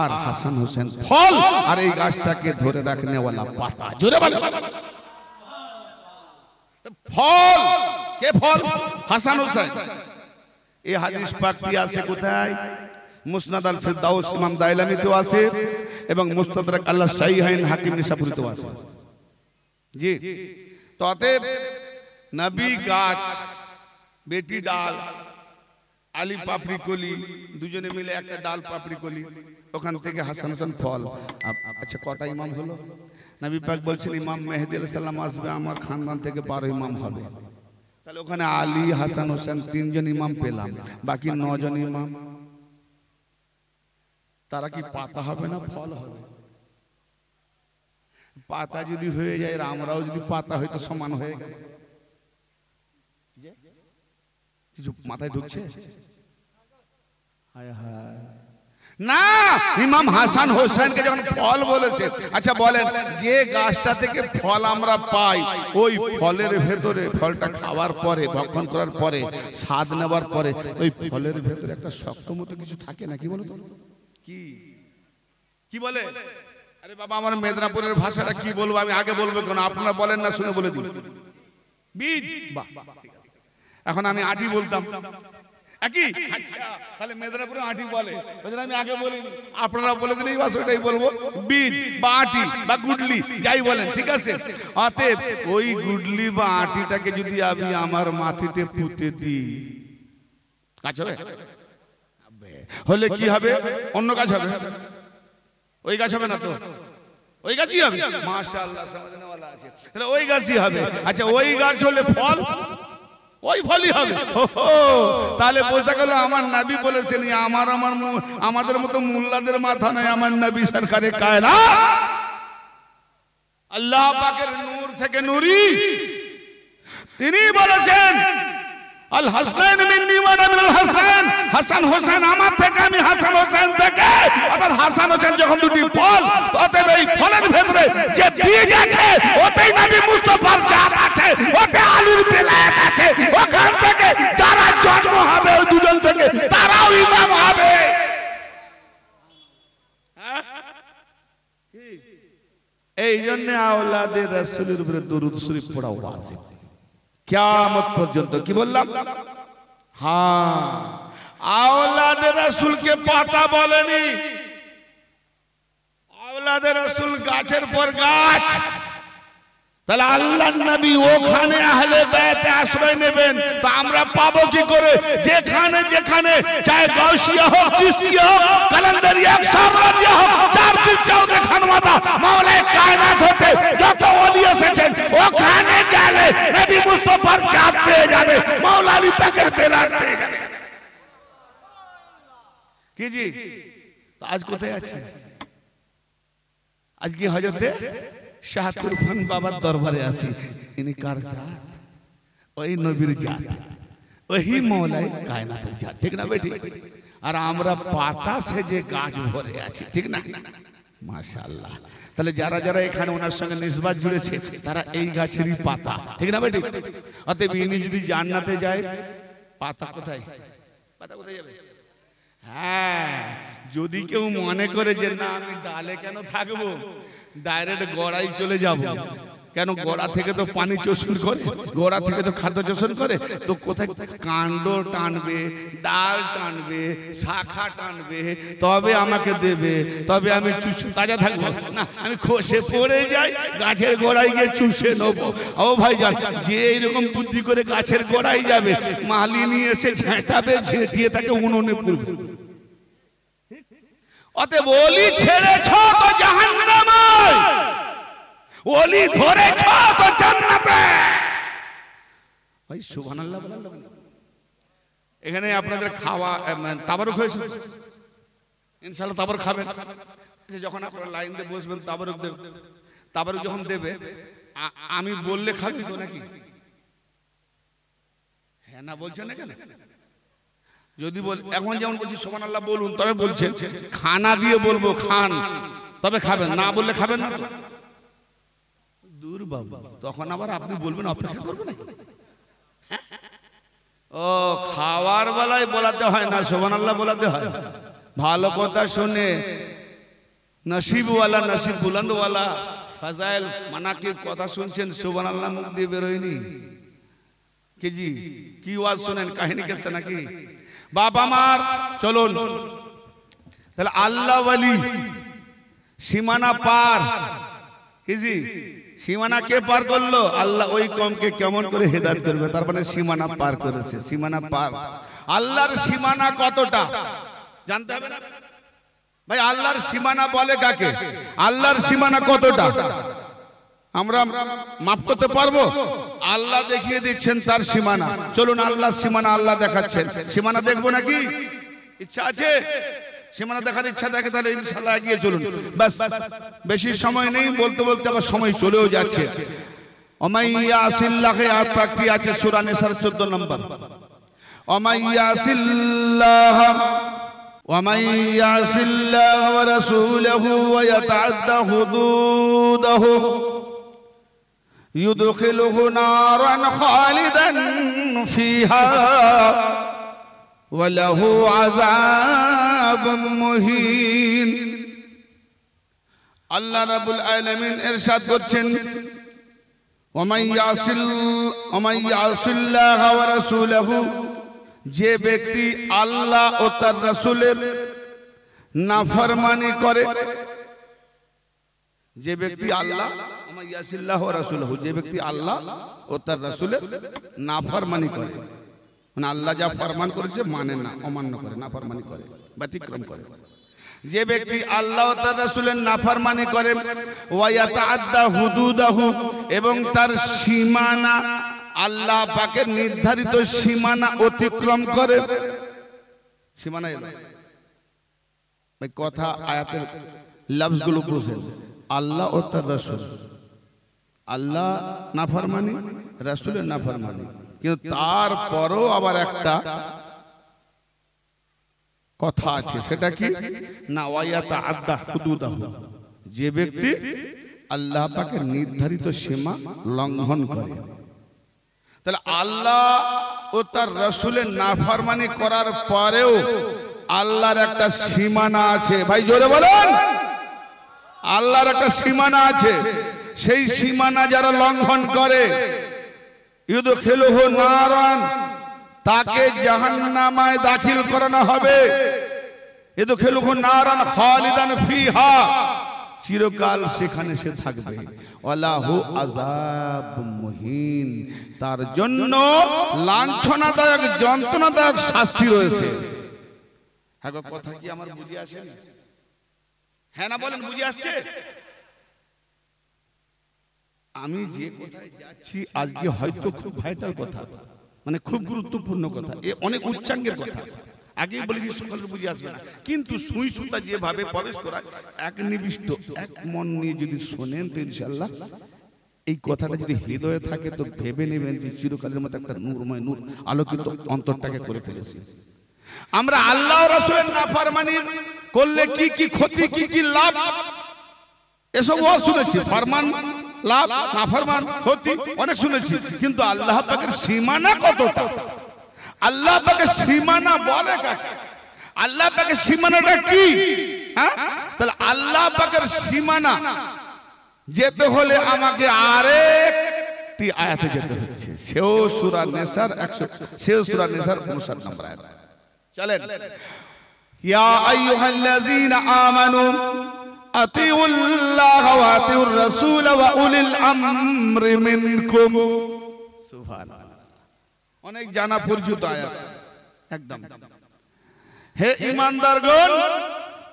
আর হাসান হোসেন ফল আর এই গাছটাকে ধরে রাখনেওয়ালা পাতা জোরে বলে ফল কে ফল হাসান হোসেন এই হাদিস পাকটি আছে কোথায় মুসনাদ আল ফিরদাউস ইমাম দাইলামিতেও আছে এবং মুস্তাদরাক আল্লাহ সাইহাইন হাকিম নিসাপুরিতেও আছে জি তো অতএব নবী গাছ বেটি ডাল আলি পাপড়ি কলি দুজনে মিলে একটা ডাল পাপড়ি কলি ওখান থেকে হাসান হাসান ফল আচ্ছা, আচ্ছা কটা ইমাম হলো নবী পাক বলছেন ইমাম মেহেদি আলাইহিস সালাম আসবে আমার খানদান থেকে বারো ইমাম হবে তাহলে ওখানে আলী হাসান হোসেন তিনজন ইমাম পেলাম বাকি নজন ইমাম তারা কি পাতা হবে না ফল হবে পাতা যদি হয়ে যায় আমরাও যদি পাতা হয়তো সমান হয়ে গেল কিছু মাথায় ঢুকছে না ইমাম হাসান হোসেনকে যখন ফল বলেছে আচ্ছা বলেন যে গাছটা থেকে ফল আমরা পাই ওই ফলের ভেতরে ফলটা খাওয়ার পরে ভক্ষণ করার পরে স্বাদ নেওয়ার পরে ওই ফলের ভেতরে একটা শক্ত মতো কিছু থাকে না কি বলো কি কি বলে আরে বাবা আমার মেদিনীপুরের ভাষাটা কি বলবো আমি আগে বলবো কেন আপনারা বলেন না শুনে বলে দিন বীজ বাহ ঠিক আছে এখন আমি আটি বলতাম একই আচ্ছা তাহলে মেদিনীপুরে আটি বলে আমি আগে বলিনি আপনারা বলে দিলেই বাস ওইটাই বলবো বীজ বা আটি বা গুডলি যাই বলেন ঠিক আছে অতএব ওই গুডলি বা আটিটাকে যদি আমি আমার মাটিতে পুঁতে দিই কাজ হবে হলে কি হবে অন্য কাজ হবে ওই গাছ হবে না তো ওই গাছই হবে মাশাআল্লাহ ওই গাছই হবে আচ্ছা ওই গাছ হলে ফল ওই ফলই হবে তাহলে বোঝা গেল আমার নাবি বলেছেন আমার আমার আমাদের মতো মোল্লাদের মাথা নাই আমার নাবি সরকারে কায়রা আল্লাহ পাকের নূর থেকে নুরি তিনি বলেছেন আল হাসান মিন্নি ওয়া মিনাল হাসান হাসান হোসেন আমার থেকে আমি হাসান হোসেন থেকে আবার হাসান হোসেন যখন দুটি ফল অতএব এই ফলের ভিতরে যে বীজ আছে ওতেই নবী মুস্তাফার জাত আছে ওতে আলুর বেলায়েত আছে ওখান থেকে যারা জন্ম হবে ওই দুজন থেকে তারাও ইমাম হবে এই জন্য আওলাদে রাসূলের উপরে দরুদ শরীফ পড়া ওয়াজিব কেয়ামত পর্যন্ত কি বললাম হ্যাঁ আওলাদে রাসুলকে পাতা বলেনি আওলাদে রাসুল গাছের পর গাছ তাহলে আল্লাহ নবী ওখানে আহলে বেতে আশ্রয় নেবেন তা আমরা পাবো কি করে যেখানে যেখানে চাই গাউসিয়া হোক চিস্তিয়া হোক কালান্দারিয়া হোক সাবরানিয়া হোক চার দিন চাও দেখান মাতা মাওলায় কায়নাত হতে যত ওলি এসেছেন ওখানে গেলে মুস্তফার চাঁদ পেয়ে যাবে মাওলা আলী পাকের বেলার পেয়ে যাবে কি জি আজ কোথায় আছে আজকে হজরতে শাহাতুর খান বাবার দরবারে আছে ইনি কার জাত ওই নবীর জাত ওই মৌলাই কায়নাতের জাত ঠিক না বেটি আর আমরা পাতা সে যে গাছ ভরে আছে ঠিক না মাশাআল্লাহ তাহলে যারা যারা এখানে ওনার সঙ্গে নিষ্বাস জুড়েছে তারা এই গাছেরই পাতা ঠিক না বেটি অতএব ইনি যদি জান্নাতে যায় পাতা কোথায় পাতা কোথায় যাবে হ্যাঁ যদি কেউ মনে করে যে না আমি ডালে কেন থাকবো ডাইরেক্ট গড়াই চলে যাব কেন গোড়া থেকে তো পানি চোষণ করে গোড়া থেকে তো খাদ্য চোষণ করে তো কোথায় কাণ্ড টানবে ডাল টানবে শাখা টানবে তবে আমাকে দেবে তবে আমি চুষে তাজা থাকবো না আমি খসে পড়ে যাই গাছের গোড়ায় গিয়ে চুষে নেব ও ভাই যান যে এইরকম বুদ্ধি করে গাছের গোড়ায় যাবে মালি নিয়ে এসে ঝেঁটাবে ঝেঁটিয়ে তাকে উনুনে পড়বে অতএব বলি ছেড়েছ তো জাহান্নামায় ওলি ধরেছ তো জান্নাতে ভাই সুবহানাল্লাহ বলেন এখানে আপনাদের খাওয়া তাবারুক হয়েছে ইনশাআল্লাহ তাবারুক খাবেন যখন আপনারা লাইন দিয়ে বসবেন তাবারুক দেবে তাবারুক যখন দেবে আমি বললে খাবি তো নাকি হ্যাঁ না বলছেন না কেন যদি বল এখন যেমন বলছি সোমান আল্লাহ বলুন তবে বলছেন খানা দিয়ে বলবো খান তবে খাবেন না বললে খাবেন না দূর বাবু তখন আবার আপনি বলবেন অপেক্ষা করবো ও খাওয়ার বেলায় বলাতে হয় না সোহান আল্লাহ বলাতে হয় ভালো কথা শুনে নসিবওয়ালা নসিব বুলন্দওয়ালা ফাজাইল মানাকির কথা শুনছেন সোহান আল্লাহ মুখ দিয়ে বেরোয়নি কি জি কি ওয়াজ শোনেন কাহিনী কেসে নাকি বাবা মার চলুন তাহলে আল্লাহ সীমানা পার কি জি সীমানা কে পার করলো আল্লাহ ওই কমকে কেমন করে হেদায়ত করবে তার মানে সীমানা পার করেছে সীমানা পার আল্লাহর সীমানা কতটা জানতে হবে ভাই আল্লাহর সীমানা বলে কাকে আল্লাহর সীমানা কতটা আমরা মাফ করতে পারবো আল্লাহ দেখিয়ে দিচ্ছেন তার সীমানা চলুন আল্লাহ সীমানা আল্লাহ দেখাচ্ছেন সীমানা দেখবো নাকি ইচ্ছা আছে সীমানা দেখার ইচ্ছা থাকে তাহলে ইনশাল্লাহ এগিয়ে চলুন বাস বেশি সময় নেই বলতে বলতে আবার সময় চলেও যাচ্ছে অমাইয়া আসিল্লাহে আত পাকটি আছে সুরা নেসার চোদ্দ নম্বর অমাইয়া আসিল্লাহ ومن يعص الله ورسوله ويتعد حدوده يدخله نارا خالدا فيها وله عذاب مهين আল্লাহ রাবুল আলমিন এরশাদ করছেন যে ব্যক্তি আল্লাহ ও তার রসুলের নাফরমানি করে যে ব্যক্তি আল্লাহ যে ব্যক্তি আল্লাহ ও তার রসুলের নাফরমানি করে মানে আল্লাহ যা ফরমান করেছে মানে না অমান্য করে না ফরমানি করে ব্যতিক্রম করে যে ব্যক্তি আল্লাহ তার রাসুলের নাফারমানি করে এবং তার সীমানা আল্লাহ পাকের নির্ধারিত সীমানা অতিক্রম করে সীমানা কথা আয়াতের লাভসগুলো বুঝে আল্লাহ ও তার রাসুল আল্লাহ নাফারমানি রাসুলের ফরমানি কিন্তু তারপরও আবার একটা কথা আছে সেটা কি না ওয়াইয়াতা আদ্দা হুদুদাহু যে ব্যক্তি আল্লাহ পাকে নির্ধারিত সীমা লঙ্ঘন করে তাহলে আল্লাহ ও তার রসুলের নাফরমানি করার পরেও আল্লাহর একটা সীমানা আছে ভাই জোরে বলেন আল্লাহর একটা সীমানা আছে সেই সীমানা যারা লঙ্ঘন করে তাকে জাহান্নামায় দাখিল করানো হবে ইউদখিলুহু নারান খালিদান ফিহা চিরকাল সেখানে সে থাকবে অলাহু আযাব মুহিন তার জন্য লাঞ্ছনাদায়ক যন্ত্রণাদায়ক শাস্তি রয়েছে হ্যাঁ কথা কি আমার বুঝে আসে হ্যাঁ না বলেন বুঝে আসছে আমি যে কোথায় যাচ্ছি আজকে হয়তো খুব ভাইটাল কথা মানে খুব গুরুত্বপূর্ণ কথা এ অনেক উচ্চাঙ্গের কথা আগে বলেছি সকলের বুঝে আসবে না কিন্তু সুই সুতা যেভাবে প্রবেশ করা এক নিবিষ্ট এক মন নিয়ে যদি শোনেন তো ইনশাল্লাহ এই কথাটা যদি হৃদয়ে থাকে তো ভেবে নেবেন যে চিরকালের মতো একটা নূরময় নূর আলোকিত অন্তরটাকে করে ফেলেছি আমরা আল্লাহ রসুলের নাফারমানি করলে কি কি ক্ষতি কি কি লাভ এসব ও শুনেছি ফারমান লাভ নাফরমান ক্ষতি অনেক শুনেছি কিন্তু আল্লাহ পাকের সীমানা কতটা আল্লাহ পাকের সীমানা বলে কাকে আল্লাহ পাকের সীমানাটা কি হ্যাঁ তাহলে আল্লাহ পাকের সীমানা যেতে হলে আমাকে আরেকটি আয়াতে যেতে হচ্ছে সেও সুরা নেসার একশো সেও সুরা নেসার উনষাট নম্বর আয়াত চলেন ইয়া আইয়ুহাল্লাযীনা আমানু أطيعوا الله وأطيعوا الرسول وأولي الأمر منكم سبحان الله অনেক জানা পরিচিত আয়াত একদম হে ইমানদারগণ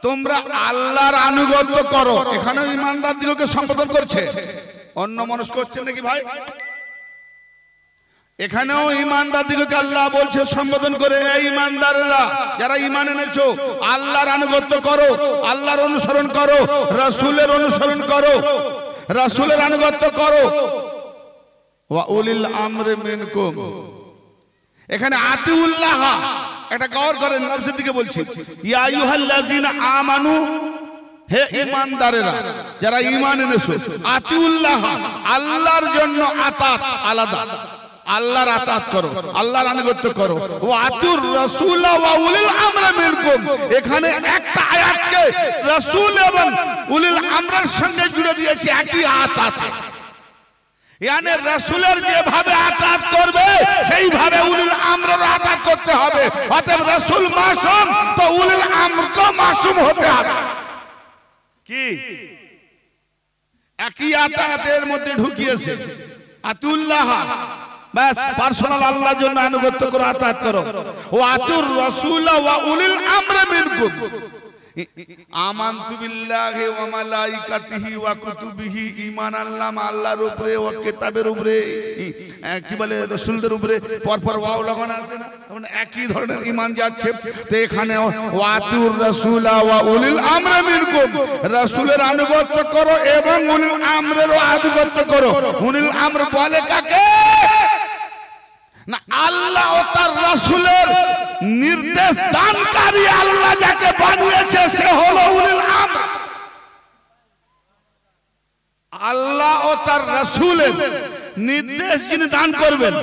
তোমরা আল্লাহর আনুগত্য করো এখানে ইমানদারদিগকে সম্বোধন করছে অন্য মানুষ করছেন নাকি ভাই এখানেও ইমানদারদিগকে আল্লাহ বলছে সম্বোধন করে এই ইমানদাররা যারা ইমান এনেছো আল্লাহর আনুগত্য করো আল্লাহর অনুসরণ করো রাসূলের অনুসরণ করো রাসূলের আনুগত্য করো ওয়া উলিল আমরে মিনকুম এখানে আতিউল্লাহ এটা গওর করেন নফসের দিকে বলছি ইয়া আইয়ুহাল্লাযিনা আমানু হে ইমানদারেরা যারা ইমান এনেছো আতিউল্লাহ আল্লাহর জন্য আতাত আলাদা আল্লাহর আতাত করো আল্লাহর আনুগত্য করো ওয়াতুর রাসূল ওয়া উলিল আমর মিনকুম এখানে একটা আয়াতকে রাসূল এবং উলিল আমরের সঙ্গে জুড়ে দিয়েছি একই আতাত ইয়ানে রাসূলের যেভাবে আতাত করবে সেইভাবে উলিল আমরের আতাত করতে হবে অতএব রাসূল মাসুম তো উলিল আমরকে মাসুম হতে হবে কি একই আতাতের মধ্যে ঢুকিয়েছে আতুল্লাহ ব্যাস পার্সোনাল আল্লাহ জন্য আনুগত্য করো আতাত করো ও আতুর রাসূলা ওয়া উলিল আমরি মিনকুম আমান্তু বিল্লাহি ওয়া মালাইকাতিহি ওয়া কুতুবিহি ঈমান আনলাম আল্লাহর উপরে ও কিতাবের উপরে কি বলে রাসূলদের উপরে পরপর ওয়াও লাগানো আছে না তখন একই ধরনের ঈমান যাচ্ছে তো এখানে ওয়াতুর রাসূলা ওয়া উলিল আমরি মিনকুম রাসূলের আনুগত্য করো এবং উলিল আমরেরও আনুগত্য করো উলিল আমর বলে কাকে না আল্লাহ ও তার রাসূলের নির্দেশ দানকারী আল্লাহ যাকে বানিয়েছে সে হলো আল্লাহ ও তার রসুলের নির্দেশ যিনি দান করবেন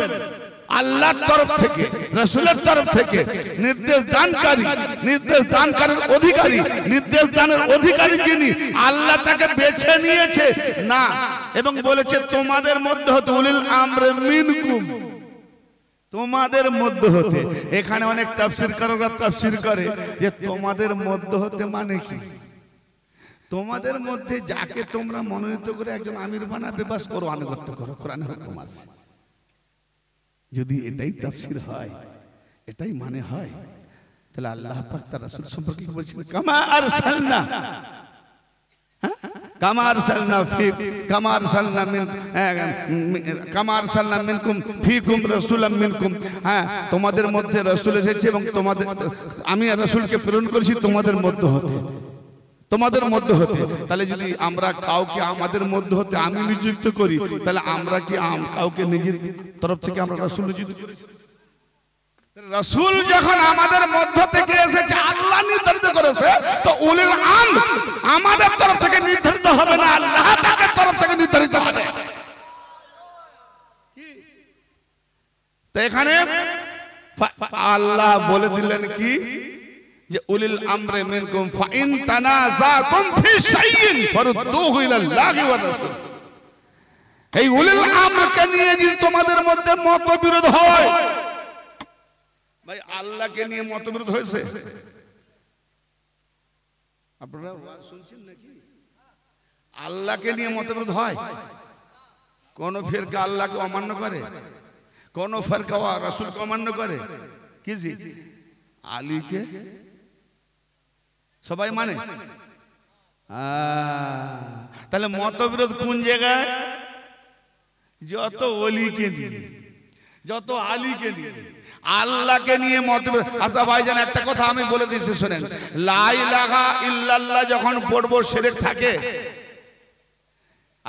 আল্লাহর তরফ থেকে রসুলের তরফ থেকে নির্দেশ দানকারী নির্দেশ দানকারীর অধিকারী নির্দেশ দানের অধিকারী যিনি আল্লাহ তাকে বেছে নিয়েছে না এবং বলেছে তোমাদের মধ্যে হতো উলিল আমরে মিনকুম তোমাদের মধ্যে হতে এখানে অনেক তাফসির কারকরা তাফসির করে যে তোমাদের মধ্যে হতে মানে কি তোমাদের মধ্যে যাকে তোমরা মনোনীত করে একজন আমির বানাবে বাস করো আনুগত্য করো কোরআন হুকুম আছে যদি এটাই তাফসির হয় এটাই মানে হয় তাহলে আল্লাহ পাক তার রাসূল সম্পর্কে বলছিলেন কামা আরসালনা কামার সালনা ফি কামার সালনা মিন কামার সালনা মিনকুম ফিকুম রাসূলাম মিনকুম হ্যাঁ তোমাদের মধ্যে রাসূল এসেছে এবং তোমাদের আমি রাসূলকে প্রেরণ করেছি তোমাদের মধ্যে হতে তোমাদের মধ্যে হতে তাহলে যদি আমরা কাউকে আমাদের মধ্যে হতে আমি নিযুক্ত করি তাহলে আমরা কি কাউকে নিজের তরফ থেকে আমরা রাসূল নিযুক্ত করেছি রসুল যখন আমাদের মধ্য থেকে এসেছে আল্লাহ নির্ধারিত করেছে তো উলিল আম আমাদের তরফ থেকে নির্ধারিত হবে না আল্লাহ তাদের তরফ থেকে নির্ধারিত হবে এখানে আল্লাহ বলে দিলেন কি যে উলিল আমরে মিনকুম ফাইন তানাযাকুম ফি শাইইন ইলা আল্লাহি ওয়া রাসূল এই উলিল আমরকে নিয়ে যদি তোমাদের মধ্যে মতবিরোধ হয় ভাই আল্লাহকে নিয়ে মতবিরোধ হয়েছে আপনারা শুনছেন নাকি আল্লাহকে নিয়ে মতবিরোধ হয় কোন ফেরকা আল্লাহকে অমান্য করে কোন ফেরকা রাসুলকে অমান্য করে কি জি আলীকে সবাই মানে তাহলে মতবিরোধ কোন জায়গায় যত অলিকে নিয়ে যত আলীকে নিয়ে আল্লাহকে নিয়ে মত আচ্ছা যেন একটা কথা আমি বলে দিচ্ছি শুনেন লাইলাহা ইল্লাল্লাহ যখন পড়বো সেরে থাকে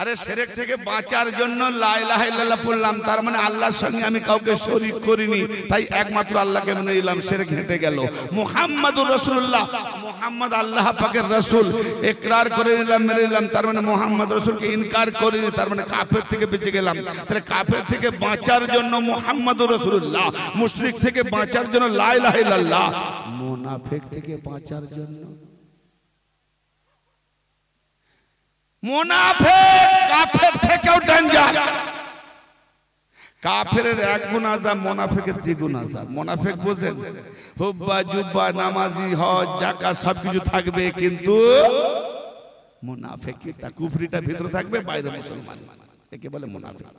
আরে সেরেক থেকে বাঁচার জন্য লাইলাহাইল্লাহ পড়লাম তার মানে আল্লাহর সঙ্গে আমি কাউকে শরিক করিনি তাই একমাত্র আল্লাহকে মনে নিলাম সেরেক হেঁটে গেল মুহাম্মাদুর রসুল্লাহ মোহাম্মদ আল্লাহ পাকের রসুল একরার করে নিলাম মেনে নিলাম তার মানে মোহাম্মদ রসুলকে ইনকার করিনি তার মানে কাফের থেকে বেঁচে গেলাম তাহলে কাফের থেকে বাঁচার জন্য মোহাম্মদুর রসুল্লাহ মুশরিক থেকে বাঁচার জন্য লাইলাহাইল্লাহ মোনাফেক থেকে বাঁচার জন্য কাফের কাফের দ্বিগুণ হুব্বা জুব্বা নামাজি হজ জাকা থাকবে কিন্তু মোনাফেকি কুফরিটা ভিতরে থাকবে বাইরে মুসলমান একে বলে মোনাফেক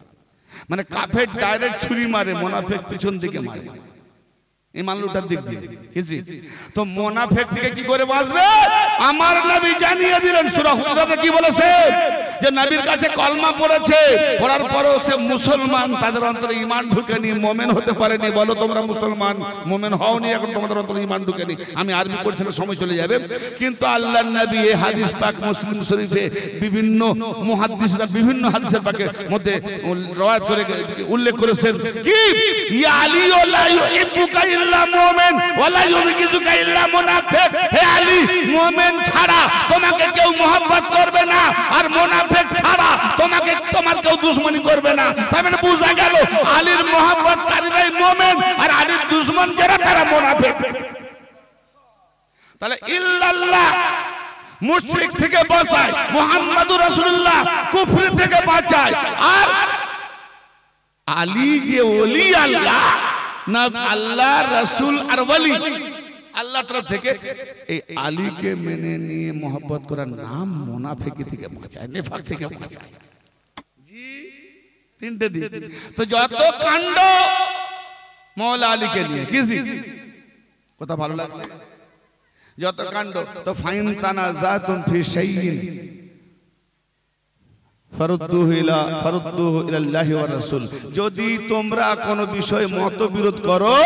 মানে কাফের ডাইরেক্ট ছুরি মারে মোনাফেক পিছন দিকে মারে ইমান লুটার দিক দিয়ে তো মোনাফেক থেকে কি করে বাঁচবে আমার নবী জানিয়ে দিলেন সূরা কি বলেছে যে নবীর কাছে কলমা পড়েছে পড়ার পরও সে মুসলমান তাদের অন্তরে ইমান ঢুকেনি মোমেন হতে পারেনি বলো তোমরা মুসলমান মোমেন হওনি এখন তোমাদের অন্তরে ইমান ঢুকেনি আমি আরবি পড়ছি সময় চলে যাবে কিন্তু আল্লাহ নবী এই হাদিস পাক মুসলিম শরীফে বিভিন্ন মুহাদ্দিসরা বিভিন্ন হাদিসের পাকে মধ্যে রওয়ায়াত করে উল্লেখ করেছেন কি ইয়া আলী ও লা ইউহিব্বুকা ইল্লা মুমিন ওয়া লা ইউবগিজুকা ইল্লা মুনাফিক হে আলী মুমিন ছাড়া তোমাকে কেউ mohabbat করবে না আর মোনা মোনাফেক ছাড়া তোমাকে তোমার কেউ দুশ্মনী করবে না তার মানে বোঝা গেল আলীর মোহাম্মতকারীরাই মোমেন আর আলীর দুশ্মন যারা তারা মোনাফেক তাহলে ইল্লাল্লাহ মুশরিক থেকে বাঁচায় মুহাম্মাদুর রাসূলুল্লাহ কুফরি থেকে বাঁচায় আর আলী যে ওলি আল্লাহ না আল্লাহ রাসূল আর ওলি আল্লাহ তরফ থেকে এই আলীকে মেনে নিয়ে মোহাম্মত করার নাম মোনাফেকি থেকে বাঁচায় নেফাক থেকে বাঁচায় জি তিনটে দিন তো যত কাণ্ড মৌলা আলীকে নিয়ে কি কথা ভালো লাগছে যত কাণ্ড তো ফাইন তানা যা তুম ফি শাইইন যদি তোমরা কোন বিষয়ে মতবিরোধ করো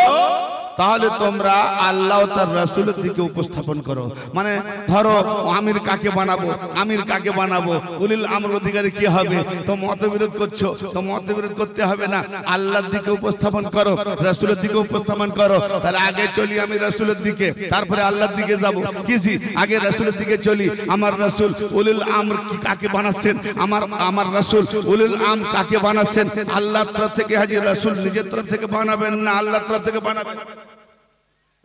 তাহলে তোমরা আল্লাহ তার রসুলের দিকে উপস্থাপন করো মানে ধরো আমির কাকে বানাবো আমির কাকে বানাবো উলিল আমর অধিকারী কি হবে তো বিরোধ করছো তো বিরোধ করতে হবে না আল্লাহর দিকে উপস্থাপন করো রসুলের দিকে উপস্থাপন করো তাহলে আগে চলি আমি রসুলের দিকে তারপরে আল্লাহর দিকে যাব কি জি আগে রাসুলের দিকে চলি আমার রসুল উলিল আমর কি কাকে বানাচ্ছেন আমার আমার রসুল উলিল আম কাকে বানাচ্ছেন আল্লাহর তরফ থেকে হাজির রসুল নিজের তরফ থেকে বানাবেন না আল্লাহর তরফ থেকে বানাবেন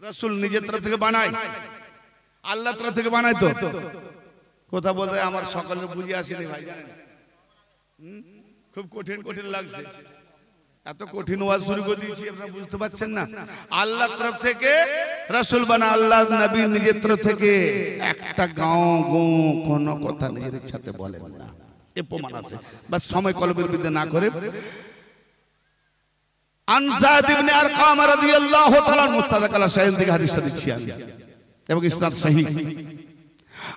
রসুল নিজের তরফ থেকে বানায় আল্লাহ তরফ থেকে বানায় তো কথা বলতে আমার সকলের বুঝে আসেনি ভাই খুব কঠিন কঠিন লাগছে এত কঠিন ওয়াজ শুরু করে দিয়েছি আপনারা বুঝতে পারছেন না আল্লাহ তরফ থেকে রাসূল বানা আল্লাহ নবী নিজের তরফ থেকে একটা গাঁও গো কোনো কথা নিজের ইচ্ছাতে বলেন না এ প্রমাণ আছে বা সময় কলবের বিদ্যা না করে আন ইবনে আরকাম রাদিয়াল্লাহু তাআলা মুস্তাদরাক সাহিহ থেকে হাদিসটা দিচ্ছি আমি এবং ইসনাদ সহিহ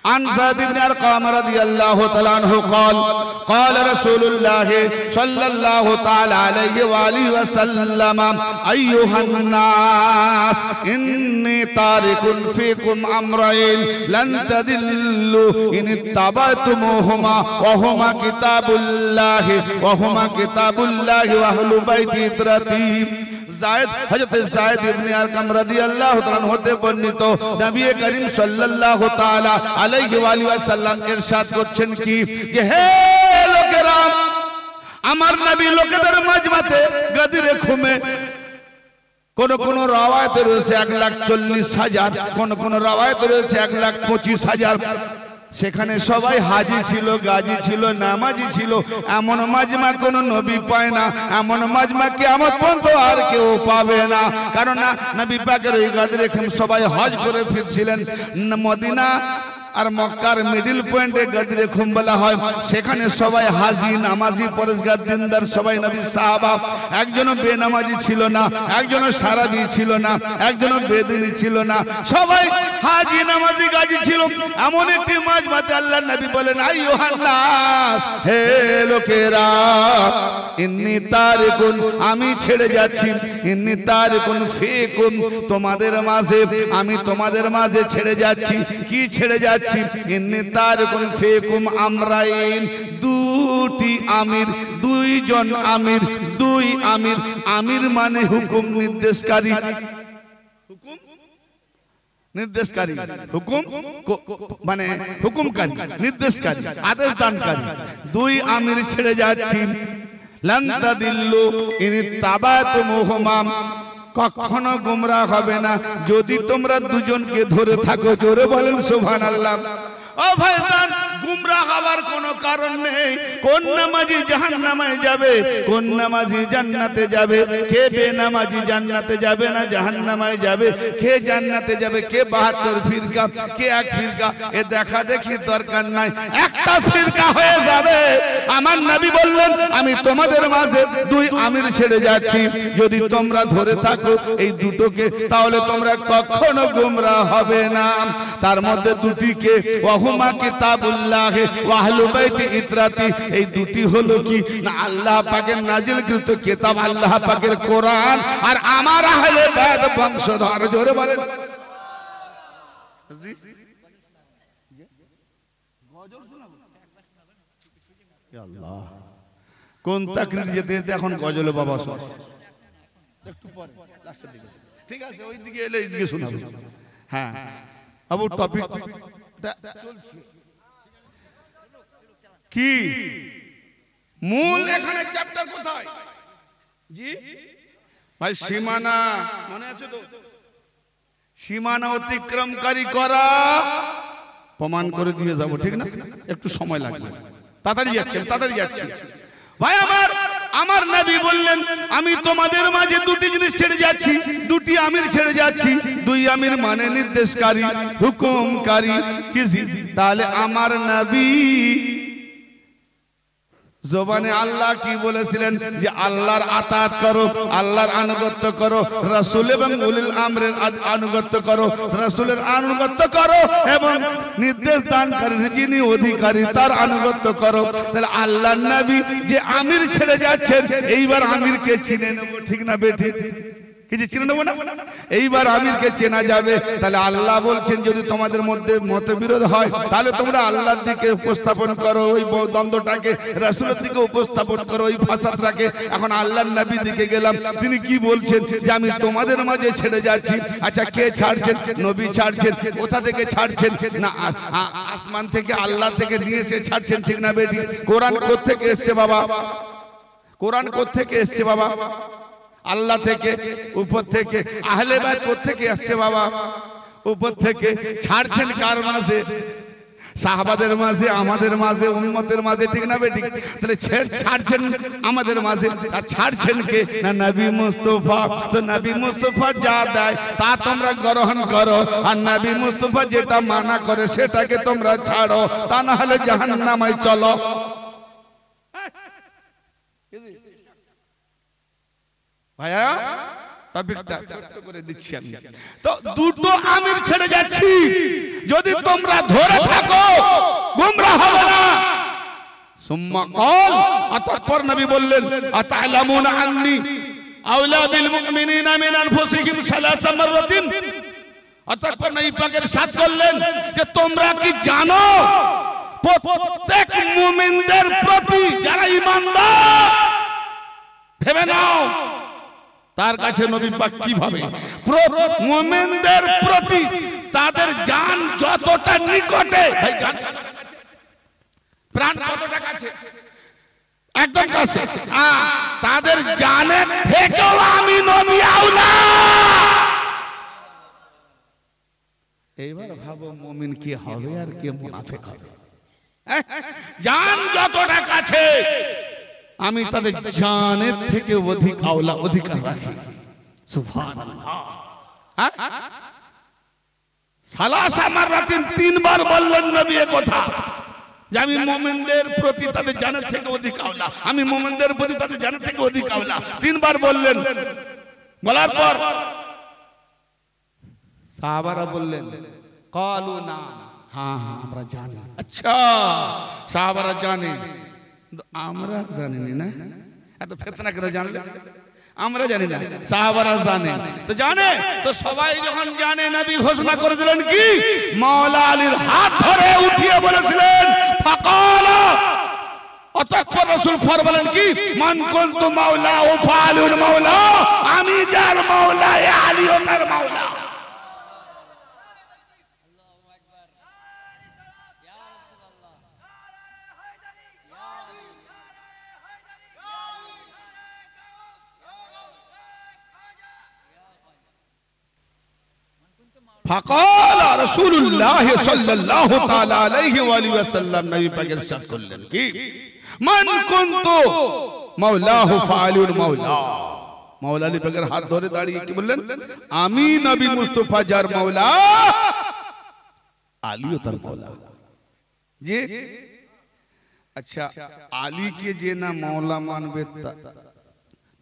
عن زاد بن أرقام رضي الله تعالى عنه قال قال رسول الله صلى الله تعالى عليه وآله وسلم أيها الناس إني تارك فيكم أمرين لن تدلوا إن اتبعتموهما وهما كتاب الله وهما كتاب الله وأهل بيت ترتيب زائد حجت زائد ابن عرقم رضی اللہ تعالیٰ عنہ دے بننی تو نبی کریم صلی اللہ تعالیٰ علیہ وآلہ وسلم ارشاد کو چھن کی کہ ہے لوگ رام امر نبی لوگ در مجمع تے گدر کھومے کنو کنو روائے تیرے سے اکلاک چلیس ہزار کنو کنو روائے تیرے سے اکلاک پوچیس ہزار সেখানে সবাই হাজি ছিল গাজি ছিল নামাজি ছিল এমন মাজমা কোনো নবী পায় না এমন মাজমা আমার পর্যন্ত আর কেউ পাবে না কারণ না নবী পাকের ওই গাদরে সবাই হজ করে ফিরছিলেন মদিনা আর মক্কার মিডিল পয়েন্টে গাদিরে খুম হয় সেখানে সবাই হাজি নামাজি পরেশগার দিনদার সবাই নবী সাহাবা একজনও বেনামাজি ছিল না একজনও সারাবি ছিল না একজনও বেদিনি ছিল না সবাই হাজি নামাজি গাজি ছিল এমন একটি মাঝ মাতে আল্লাহ নবী বলেন আই ইউহান্নাস হে লোকেরা ইন্নি তারিকুন আমি ছেড়ে যাচ্ছি ইন্নি তারিকুন ফিকুম তোমাদের মাঝে আমি তোমাদের মাঝে ছেড়ে যাচ্ছি কি ছেড়ে যাচ্ছি যাচ্ছি নেতার কোন ফেকুম আমরাইন দুটি আমির দুইজন আমির দুই আমির আমির মানে হুকুম নির্দেশকারী হুকুম নির্দেশকারী হুকুম মানে হুকুমকারী নির্দেশকারী আদেশ দানকারী দুই আমির ছেড়ে যাচ্ছি লান্তা দিল্লু ইনি তাবাত মোহমাম কখনো গুমরা হবে না যদি তোমরা দুজনকে ধরে থাকো জোরে বলেন সোভান আল্লাহ ও ভাইজান গুমরা হওয়ার কোনো কারণ নেই কোন নামাজি জাহান্নামায় যাবে কোন নামাজি জান্নাতে যাবে কে বেনামাজি জান্নাতে যাবে না জাহান্নামায় যাবে কে জান্নাতে যাবে কে বাহাত্তর ফিরকা কে এক ফিরকা এ দেখা দেখি দরকার নাই একটা ফিরকা হয়ে যাবে আমার নাবি বললেন আমি তোমাদের মাঝে দুই আমির ছেড়ে যাচ্ছি যদি তোমরা ধরে থাকো এই দুটোকে তাহলে তোমরা কখনো গুমরা হবে না তার মধ্যে দুটিকে অহমা কিতাবুল্লাহ আল্লাহ ওয়াহলু বাইতি ইতরাতি এই দুটি হলো কি না আল্লাহ পাকের নাজিলকৃত কিতাব আল্লাহ পাকের কোরআন আর আমার আহলে বাইত বংশধর জোরে বলেন আল্লাহ কোন তাকরির যেতে যেতে এখন গজলে বাবা সব একটু পরে লাস্টের দিকে ঠিক আছে ওই দিকে এলে এইদিকে শোনাবো হ্যাঁ, হ্যাঁ আবু টপিক চলছে কি মূল এখানে চ্যাপ্টার কোথায় জি ভাই সীমানা মনে আছে তো সীমানা অতিক্রমকারী করা প্রমাণ করে দিয়ে যাব ঠিক না একটু সময় লাগবে তাড়াতাড়ি যাচ্ছি তাড়াতাড়ি যাচ্ছি ভাই আমার আমার নবী বললেন আমি তোমাদের মাঝে দুটি জিনিস ছেড়ে যাচ্ছি দুটি আমির মানে ছেড়ে যাচ্ছি দুই আমির মানে নির্দেশকারী হুকুমকারী কি তাহলে আমার নবী জোবানে আল্লাহ কি বলেছিলেন যে আল্লাহর আতাত করো আল্লাহর আনুগত্য করো রসুল এবং উলিল আমরের আনুগত্য করো রসুলের আনুগত্য করো এবং নির্দেশ দানকারী যিনি অধিকারী তার আনুগত্য করো তাহলে আল্লাহ নবী যে আমির ছেড়ে যাচ্ছেন এইবার আমিরকে চিনে নেব ঠিক না বেঠিক কিছু চিনে নেবো না এইবার আমিরকে চেনা যাবে তাহলে আল্লাহ বলছেন যদি তোমাদের মধ্যে মতবিরোধ হয় তাহলে তোমরা আল্লাহর দিকে উপস্থাপন করো ওই দ্বন্দ্বটাকে রাসুলের দিকে উপস্থাপন করো ওই ফাসাদটাকে এখন আল্লাহর নবী দিকে গেলাম তিনি কি বলছেন যে আমি তোমাদের মাঝে ছেড়ে যাচ্ছি আচ্ছা কে ছাড়ছেন নবী ছাড়ছেন কোথা থেকে ছাড়ছেন না আসমান থেকে আল্লাহ থেকে নিয়ে এসে ছাড়ছেন ঠিক না বেটি কোরআন কোথেকে এসছে বাবা কোরআন কোথেকে এসছে বাবা আল্লাহ থেকে উপর থেকে আহলে বাদ থেকে আসছে বাবা উপর থেকে ছাড়ছেন কার মাঝে সাহাবাদের মাঝে আমাদের মাঝে উন্মতের মাঝে ঠিক না বেটি তাহলে ছাড়ছেন আমাদের মাঝে আর ছাড়ছেন কে না নবী মুস্তফা তো নবী মুস্তফা যা দেয় তা তোমরা গ্রহণ করো আর নবী মুস্তফা যেটা মানা করে সেটাকে তোমরা ছাড়ো তা না হলে জাহান্নামায় চলো ভাইয়া টপিকটা দুটো আমির ছেড়ে যাচ্ছি যদি তোমরা ধরে থাকো গুমরা হবে না সুম্মা কল নবী বললেন আতালামুন আন্নি আউলা বিল মুমিনিনা মিন আনফুসিহিম সালাসা মাররাতিন অতঃপর নবী পাকের সাথ করলেন যে তোমরা কি জানো প্রত্যেক মুমিনদের প্রতি যারা ইমানদার ভেবে নাও তার কাছে নবী পাক কিভাবে মোমেনদের প্রতি তাদের জান যতটা নিকটে ভাই জান প্রাণ কতটা কাছে একদম কাছে তাদের জানের থেকেও আমি নবী আওলা এইবার ভাবো মুমিন কি হবে আর কে মুনাফিক হবে জান যতটা কাছে আমি তাদের জানের থেকে অধিক আওলা অধিকার রাখি হ্যাঁ? আমি মোমেনদের প্রতি তাদের জানের থেকে অধিক আওলা আমি মোমেনদের প্রতি তাদের জানের থেকে অধিক আওলা তিনবার বললেন বলার পর সাহাবারা বললেন কলু না হ্যাঁ হ্যাঁ আমরা জানি আচ্ছা সাহাবারা জানি আমরা জানি না এত ফেতনা করে জানলে আমরা জানি না সাহাবারা জানে তো জানে তো সবাই যখন জানে নবী ঘোষণা করে দিলেন কি মাওলা আলীর হাত ধরে উঠিয়ে বলেছিলেন ফাকালা অতঃপর রাসূল ফরমালেন কি মান কোন তো মাওলা ও ফালুল মাওলা আমি যার মাওলা এ আলী ও তার মাওলা فقال رسول الله صلى الله تعالى عليه وآله وسلم নবী পাকের সাথ করলেন কি মান কুনত হাত ধরে দাঁড়িয়ে বললেন আমি নবী মুস্তাফা যার মাওলা আলীও তার মাওলা যে আচ্ছা, আচ্ছা আলীকে যে না মাওলা মানবে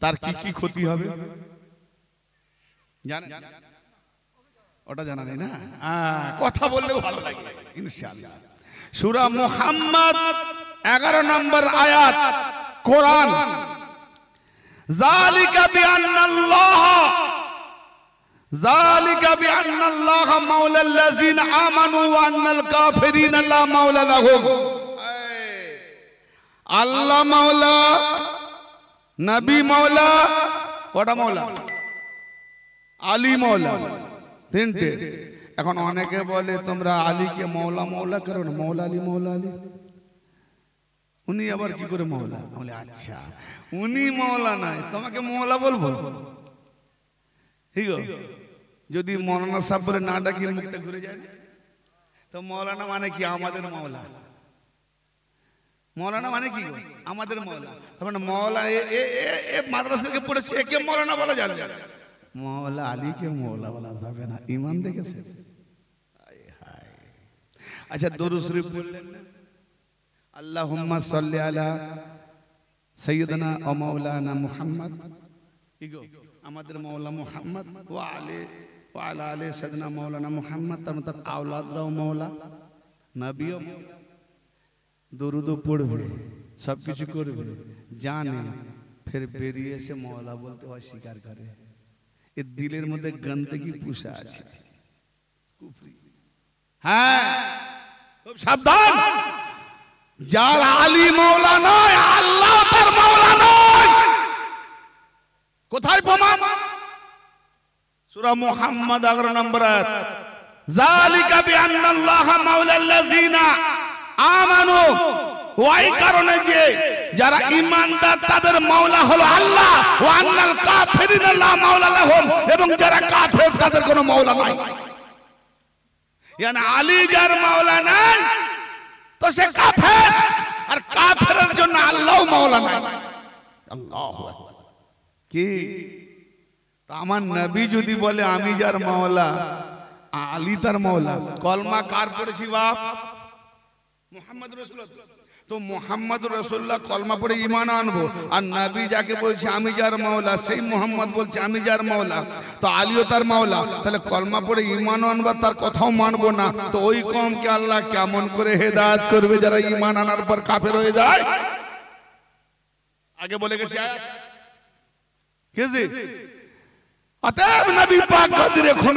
তার কি কি ক্ষতি হবে জানেন ওটা জানা নেই না হ্যাঁ, কথা বললে ভালো লাগে ইনশাআল্লাহ সূরা মুহাম্মদ 11 নম্বর আয়াত কোরআন জালিকা বিআন্নাল্লাহ জালিকা বিআন্নাল্লাহ মাওলাল আমানু ওয়া আন্নাল কাফিরিনা লা মাওলা লাহুম আল্লাহ মাওলা নবী মাওলা কোটা মাওলা আলী মাওলা তিনটে এখন অনেকে বলে তোমরা আলীকে মৌলা মৌলা না মৌলা আলী মৌলা আলী উনি আবার কি করে মৌলা বলে আচ্ছা, আচ্ছা উনি মৌলা নাই তোমাকে মৌলা বলবো ঠিক যদি মৌলানা সাহ বলে না ডাকি মুখটা ঘুরে যায় তো মৌলানা মানে কি আমাদের মৌলা মৌলানা মানে কি আমাদের মৌলা তার মানে মৌলা এ মাদ্রাসা থেকে পড়েছে একে মৌলানা বলা যায় মৌলা আলীকে মৌলা বলা যাবে না ইমান দেখেছে আচ্ছা, আচ্ছা দরুদ শরীফ বললেন আল্লাহুম্মা সাল্লি আলা সাইয়্যিদানা ও মাওলানা মুহাম্মদ ইগো আমাদের মৌলা মুহাম্মদ ওয়া আলে ওয়া আলা আলী সাইয়্যিদানা মাওলানা মুহাম্মদ তার মত আওলাদরাও মৌলা নবীও দরুদও পড়বে সব কিছু করবে জানে ফের বেরিয়ে এসে মৌলা বলতে অস্বীকার করে এ দিলের মধ্যে গন্দগি পুষা আছে হ্যাঁ, হ্যাঁ। যার আলী মৌলা নয় আল্লাহ তার মৌলা নয় কোথায় প্রমাণ সুরা মোহাম্মদ আগর নম্বর আয়াত জালিকা বিআন্নাল্লাহা মাওলাল্লাযিনা আমানু ওই কারণে যে যারা ইমানদার তাদের মাওলা হলো আল্লাহ ও আন্নাল কাফেরিন আল্লাহ মাওলা লাহুম এবং যারা কাফের তাদের কোনো মাওলা নাই ইয়ানা আলী যার মাওলা নাই তো সে কাফের আর কাফেরের জন্য আল্লাহ মাওলা নাই আল্লাহ কি আমার নবী যদি বলে আমি যার মাওলা আলী তার মাওলা কলমা কার পড়েছি বাপ মোহাম্মদ রসুল তো মোহাম্মদ রসুল্লাহ কলমা পড়ে ইমান আনবো আর নাবি যাকে বলছে আমি যার মাওলা সেই মোহাম্মদ বলছে আমি যার মাওলা তো আলীও তার মাওলা তাহলে কলমা পড়ে ইমান আনবার তার কথাও মানবো না তো ওই কমকে আল্লাহ কেমন করে হেদায়ত করবে যারা ইমান আনার পর কাফের হয়ে যায় আগে বলে গেছি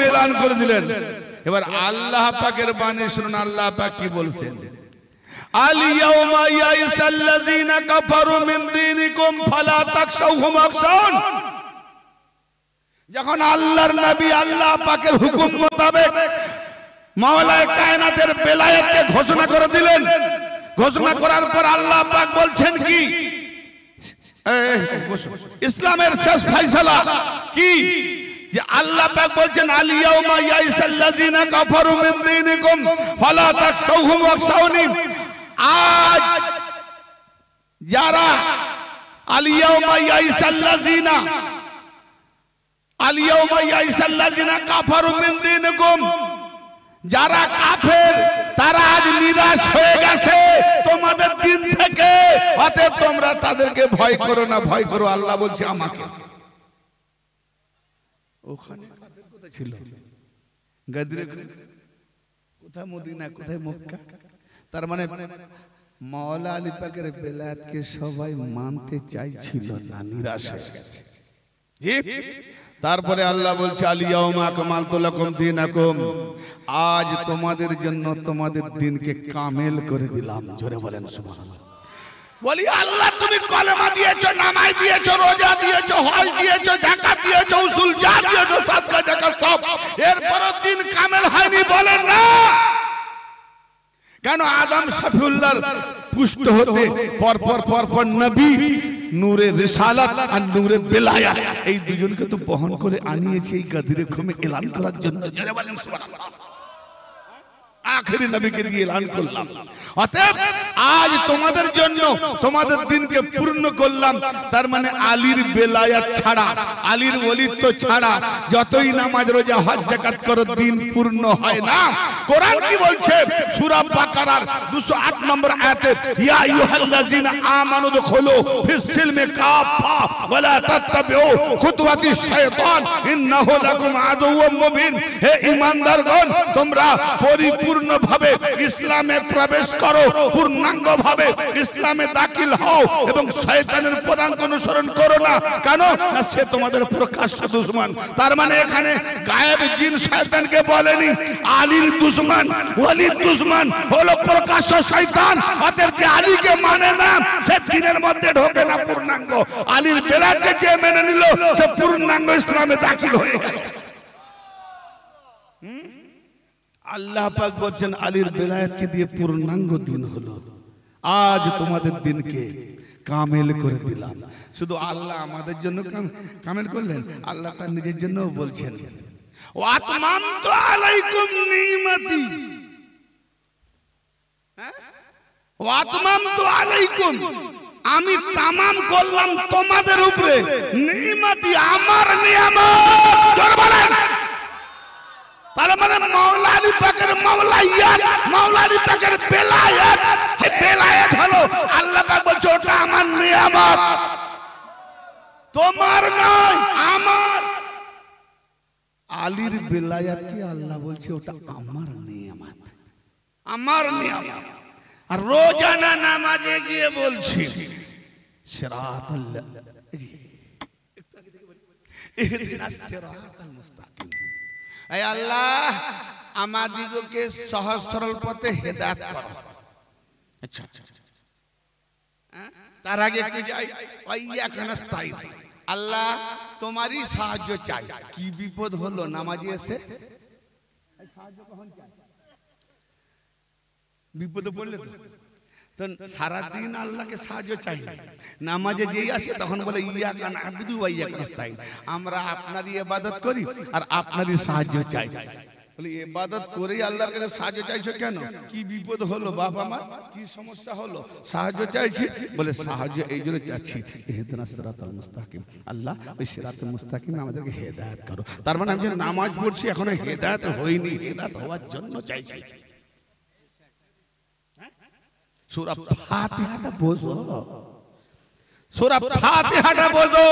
এলান করে দিলেন এবার আল্লাহ পাকের বাণী শুনুন আল্লাহ পাক কি বলছেন اليوم يئس الذين كفروا من ফালা فلا تخشوهم যখন আল্লাহর নবী আল্লাহ পাকের হুকুম মোতাবেক মাওলায় কায়নাতের বেলায়েতকে ঘোষণা করে দিলেন ঘোষণা করার পর আল্লাহ পাক বলছেন কি ইসলামের শেষ ফয়সালা কি যে আল্লাহ পাক বলছেন আলিয়াউমা ইয়াইসাল্লাযিনা কাফারু মিন দীনিকুম ফালা তাকসাউহুম ওয়াকসাউনি আজ যারা আলিয়াউমাইয়াইসাল্লাযিনা যারা কাফের তারা আজ নিরাশ হয়ে গেছে তোমাদের দিন থেকে অতএব তোমরা তাদেরকে ভয় করো না ভয় করো আল্লাহ বলছে আমাকে ওখানে ছিল কোথায় মদিনা কোথায় মক্কা তার মানে মওলা আলী পাকের বেলায়াতকে সবাই মানতে চাইছিল না নিরাশ হয়ে গেছে তারপরে আল্লাহ বলছে আলিয়াউমা কামাল দিন দীনাকুম আজ তোমাদের জন্য তোমাদের দিনকে কামেল করে দিলাম জোরে বলেন সুবহানাল্লাহ বলি আল্লাহ তুমি কলেমা দিয়েছো নামাজ দিয়েছো রোজা দিয়েছো হজ দিয়েছো যাকাত দিয়েছো উসুল যা দিয়েছো সাদকা যাকাত সব এরপরও দিন কামেল হয়নি বলেন না কেন আদম শফিউল্লাহর পুষ্ট হতে পর পর পর পর নবী নূরে রিসালাত আর নূরে বেলায়া এই দুজনকে তো বহন করে আনিয়েছে এই গাদিরে খুমে এলান করার জন্য জোরে বলেন সুবহানাল্লাহ আখেরি নবীকে দিয়ে লান করলাম অতএব আজ তোমাদের জন্য তোমাদের দিনকে পূর্ণ করলাম তার মানে আলীর বেলায়াত ছাড়া আলীর ওলিত্ব ছাড়া যতই নামাজ রোজা হজ জাকাত করো দিন পূর্ণ হয় না কোরআন কি বলছে সূরা বাকারার 208 নম্বর আয়াতে ইয়া আইয়ুহাল্লাযিনা আমানু দখুলু ফিস সিলমি কাফা ওয়ালা তাত্তাবিউ খুতুওয়াতিশ শাইতান ইন্নাহু লাকুম আদুউম মুবিন হে ঈমানদারগণ তোমরা পরিপূর্ণ পরিপূর্ণভাবে ইসলামে প্রবেশ করো পূর্ণাঙ্গভাবে ইসলামে দাখিল হও এবং শয়তানের পদাঙ্ক অনুসরণ করো না কেন না সে তোমাদের প্রকাশ্য দুশ্মন তার মানে এখানে গায়েব জিন শয়তানকে বলেনি আলীর দুশ্মন ওলির দুশ্মন হলো প্রকাশ্য শয়তান অতএব যে আলীকে মানে না সে দিনের মধ্যে ঢোকে না পূর্ণাঙ্গ আলীর বেলাকে যে মেনে নিল সে পূর্ণাঙ্গ ইসলামে দাখিল হয়ে গেল আল্লাহ পাক বলছেন আলীর বেলায়েতকে দিয়ে পূর্ণাঙ্গ দিন হলো আজ তোমাদের দিনকে কামেল করে দিলাম শুধু আল্লাহ আমাদের জন্য কামেল করলেন আল্লাহ তার নিজের জন্য বলছেন হ্যাঁ? আমি তামাম করলাম তোমাদের উপরে নিমাতি আমার নিয়ামত জোর বলেন তাহলে মানে মাওলা আলী পাকের মাওলাইয়াত মাওলা পাকের বেলায়াত এই বেলায়াত হলো আল্লাহ পাক বলছে ওটা আমার নিয়ামত তোমার নয় আমার আলীর বেলায়াত কি আল্লাহ বলছে ওটা আমার নিয়ামত আমার নিয়ামত আর রোজানা নামাজে গিয়ে বলছি সিরাতাল ইহদিনাস সিরাতাল মুস্তাকিম এই আমাদিগকে সহজ সরল পথে হেদায়ত করো আচ্ছা, আচ্ছা। হ্যাঁ? তার আগে একটু যাই নাস্তাইন আল্লাহ তোমারই সাহায্য চাই কি বিপদ হলো নামাজি এসে সাহায্য কখন চাই বিপদে পড়লে তো সারাদিন আল্লাহকে সাহায্য চাই নামাজে যেই আসে তখন বলে ইয়া কান আবদু বা ইয়া কান আমরা আপনারই ইবাদত করি আর আপনারই সাহায্য চাই বলে ইবাদত করেই আল্লাহর কাছে সাহায্য চাইছো কেন কি বিপদ হলো বাবা মা কি সমস্যা হলো সাহায্য চাইছি বলে সাহায্য এই জন্য চাচ্ছি হেদনা সিরাতুল মুস্তাকিম আল্লাহ ওই সিরাতুল মুস্তাকিম আমাদেরকে হেদায়াত করো তার মানে আমি নামাজ পড়ছি এখনো হেদায়েত হয়নি হেদায়েত হওয়ার জন্য চাইছি সুরা ফাতিহাটা বোঝো সুরা ফাতিহাটা বোঝো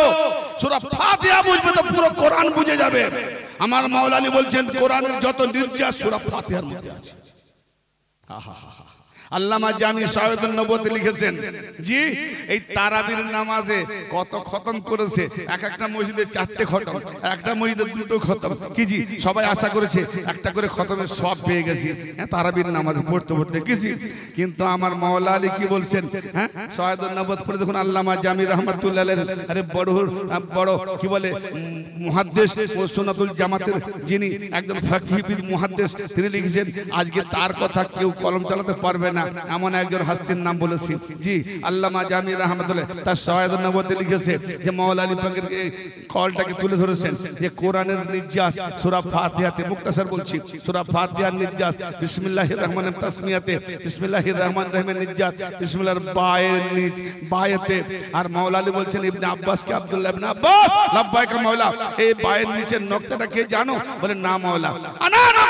সুরা ফাতিহা বুঝবে তো পুরো কোরআন বুঝে যাবে আমার মাওলানি বলছেন কোরআনের যত নির্যাস সুরা ফাতিহার মধ্যে আছে আহা হা হা আল্লামা জামি সৈয়দ নবদ লিখেছেন জি এই তারাবির নামাজে কত খতম করেছে এক একটা মসজিদে চারটে খতম একটা মসজিদে দুটো খতম কি জি সবাই আশা করেছে একটা করে খতমে সব পেয়ে গেছি হ্যাঁ, তারাবির নামাজ পড়তে পড়তে জি কিন্তু আমার মাওলা আলী কি বলছেন হ্যাঁ সৈয়দ নবদ পড়ে দেখুন আল্লামা জামি রহমাতুল্লাহ আরে বড় বড় কি বলে মহাদ্দেশ ও সোনাতুল জামাতের যিনি একদম ফাকিহিবিদ মহাদ্দেশ তিনি লিখেছেন আজকে তার কথা কেউ কলম চালাতে পারবে না না এমন একজন হাস্তির নাম বলেছি জি আল্লামা জামির রহমতুল্লাহ তার সহায়তা নবতে লিখেছে যে মাওলা আলী কলটাকে তুলে ধরেছেন যে কোরআনের নির্যাস সুরা ফাতিহাতে মুক্তাসার বলছি সুরা ফাতিহার নির্যাস বিসমিল্লাহির রহমানের তাসমিয়াতে বিসমিল্লাহির রহমান রহিমের নির্যাস বিসমিল্লাহর বায়ের নিজ বায়েতে আর মাওলা বলছেন ইবনে আব্বাসকে আব্দুল্লাহ ইবনে আব্বাস লাব্বাইকা মাওলা এই বায়ের নিচের নকটাটা কে জানো বলে না মাওলা আনা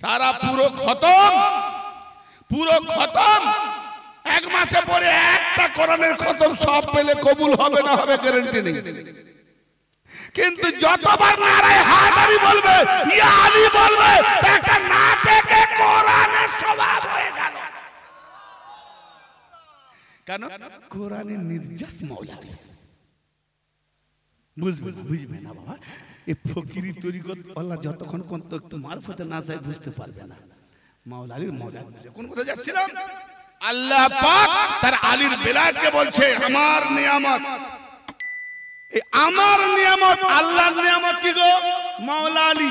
সারা পুরো খতম পুরো খতম এক মাসে পরে একটা কোরআনের খতম সব পেলে কবুল হবে না হবে গ্যারেন্টি নেই কিন্তু যতবার নারায় হাত বলবে ইয়া আলী বলবে একটা না দেখে কোরআনের স্বভাব হয়ে কেন কোরআনে নির্যাস মৌলা বুঝবে না বুঝবে না বাবা এই ফকিরি তরিগত আল্লাহ যতক্ষণ পর্যন্ত একটু মারফতে না যায় বুঝতে পারবে না মাওলা আলীর মজা কোন কথা যাচ্ছিলাম আল্লাহ পাক তার আলীর বেলাকে বলছে আমার নিয়ামত এই আমার নিয়ামত আল্লাহর নিয়ামত কি গো মাওলা আলী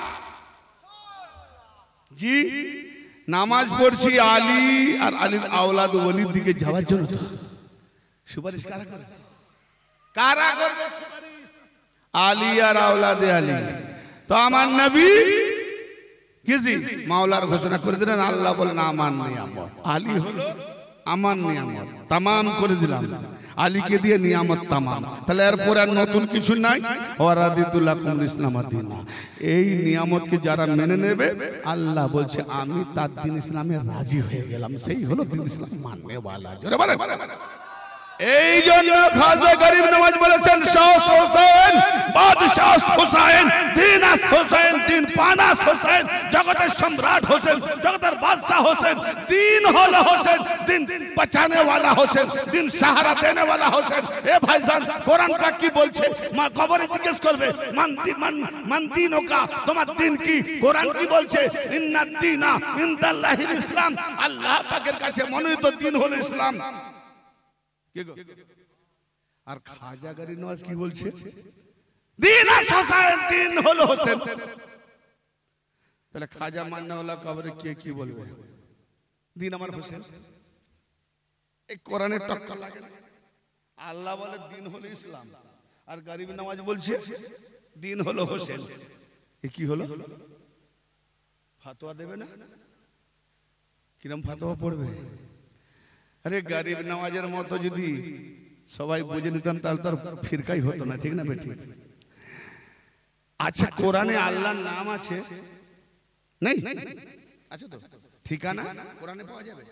জি নামাজ পড়ছি আলী আর আলীর আওলাদ ওলির দিকে যাওয়ার জন্য তো সুপারিশ কারা করে কারা করবে আলী আর আওলাদে আলী তো আমার নবী কিজি মাওলার ঘোষণা করে দিলেন আল্লাহ বলেন আমার নিয়ামত আলী হলো আমার নিয়ামত তামাম করে দিলাম আলীকে দিয়ে নিয়ামত তামাম তাহলে এরপর আর নতুন কিছু নাই ওয়ারাদিদুল্লাহ কুমুল ইসলাম দিনা এই নিয়ামতকে যারা মেনে নেবে আল্লাহ বলছে আমি তার দিন ইসলামে রাজি হয়ে গেলাম সেই হলো দিন ইসলাম মানবে বলে এই জন্য খাজা গরিব নামাজ বলেছেন শাস হোসেন বাদশাহ হোসেন দিনাস হোসেন দিন পানাস হোসেন জগতের সম্রাট হোসেন জগতের বাদশাহ হোসেন দিন হল হোসেন দিন বাঁচানে वाला হোসেন দিন সাহারা দেনে वाला হোসেন এ ভাইজান কোরআন পাক কি বলছে মা কবরে জিজ্ঞেস করবে মান মান মান দিন ওকা তোমার দিন কি কোরআন কি বলছে ইন্নাদ দিনা ইনদাল্লাহিল ইসলাম আল্লাহ পাকের কাছে মনোনীত দিন হলো ইসলাম আর খাজা গারি নওয়াজ কি বলছে দিন আসসান দিন হলো হোসেন তাহলে খাজা মান্নাউল্লাহ কবরে কে কি বলবে দিন আমার হোসেন এই কোরআনের টক্কর লাগে না আল্লাহ বলে দিন হলো ইসলাম আর গরিব নামাজ বলছে দিন হলো হোসেন এ কি হলো ফাতোয়া দেবে না কিরম ফাতোয়া পড়বে আরে গরিব নওয়াজের মতো যদি সবাই বুঝে নিতাম তাহলে তার ফিরকাই হতো না ঠিক না বেটি আচ্ছা কোরআনে আল্লাহর নাম আছে নেই আছে তো ঠিকানা কোরআনে পাওয়া যাবে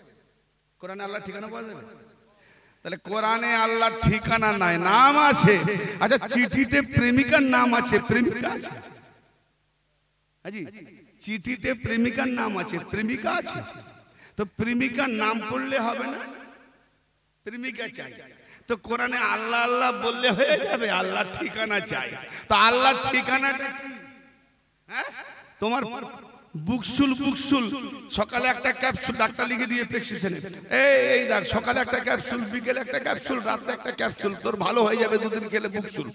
কোরআনে আল্লাহর ঠিকানা পাওয়া যাবে তাহলে কোরআনে আল্লাহর ঠিকানা নাই নাম আছে আচ্ছা চিঠিতে প্রেমিকার নাম আছে প্রেমিকা আছে হাজি চিঠিতে প্রেমিকার নাম আছে প্রেমিকা আছে তো প্রেমিকার নাম পড়লে হবে না প্রেমিকা চাই তো কোরআনে আল্লাহ আল্লাহ বললে হয়ে যাবে আল্লাহ ঠিকানা চাই তো আল্লাহ ঠিকানাটা হ্যাঁ তোমার বুকসুল বুকসুল সকালে একটা ক্যাপসুল ডাক্তার লিখে দিয়ে প্রেসক্রিপশনে এই এই দেখ সকালে একটা ক্যাপসুল বিকেলে একটা ক্যাপসুল রাতে একটা ক্যাপসুল তোর ভালো হয়ে যাবে দুদিন খেলে বুকসুল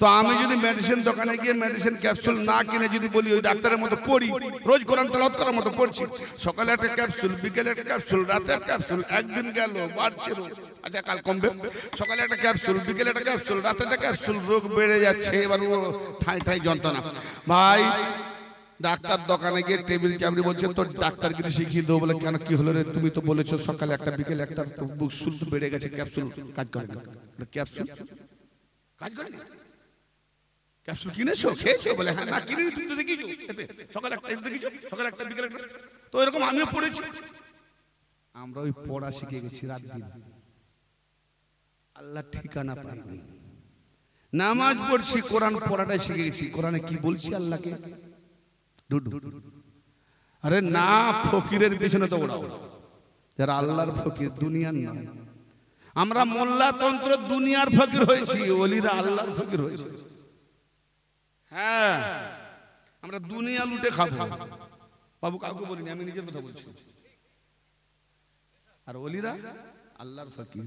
তো আমি যদি মেডিসিন দোকানে গিয়ে মেডিসিন ক্যাপসুল না কিনে যদি বলি ওই ডাক্তারের মতো পড়ি রোজ কোরআন তলত করার মতো পড়ছি সকালে একটা ক্যাপসুল বিকেলে একটা ক্যাপসুল রাতে একটা ক্যাপসুল একদিন গেল বাড়ছে আচ্ছা কাল কমবে সকালে একটা ক্যাপসুল বিকেলে একটা ক্যাপসুল রাতে একটা ক্যাপসুল রোগ বেড়ে যাচ্ছে এবার ও ঠাঁই ঠাঁই যন্ত্রণা ভাই ডাক্তার দোকানে গিয়ে টেবিল চাপড়ি বলছে তোর কিছু শিখিয়ে দেবো বলে কেন কি হলো রে তুমি তো বলেছো সকালে একটা বিকেলে একটা বুক শুদ্ধ বেড়ে গেছে ক্যাপসুল কাজ করে না ক্যাপসুল কাজ করে না ক্যাপসুল কিনেছো খেয়েছো বলে হ্যাঁ না কিনে তুমি তো দেখিছো সকাল একটা দেখিছো সকাল একটা বিকেল একটা তো এরকম আমিও পড়েছি আমরা ওই পড়া শিখে গেছি রাত দিন আল্লাহ ঠিকানা পাইনি নামাজ পড়ছি কোরআন পড়াটাই শিখে গেছি কোরআনে কি বলছি আল্লাহকে আরে না ফকিরের পেছনে তো ওরা যারা আল্লাহর ফকির দুনিয়ার নয় আমরা মোল্লাতন্ত্র দুনিয়ার ফকির হয়েছি অলিরা আল্লাহর ফকির হয়েছে হ্যাঁ আমরা দুনিয়া লুটে খাবো বাবু কাউকে বলিনি আমি নিজের কথা বলছি আর অলিরা আল্লাহর ফকির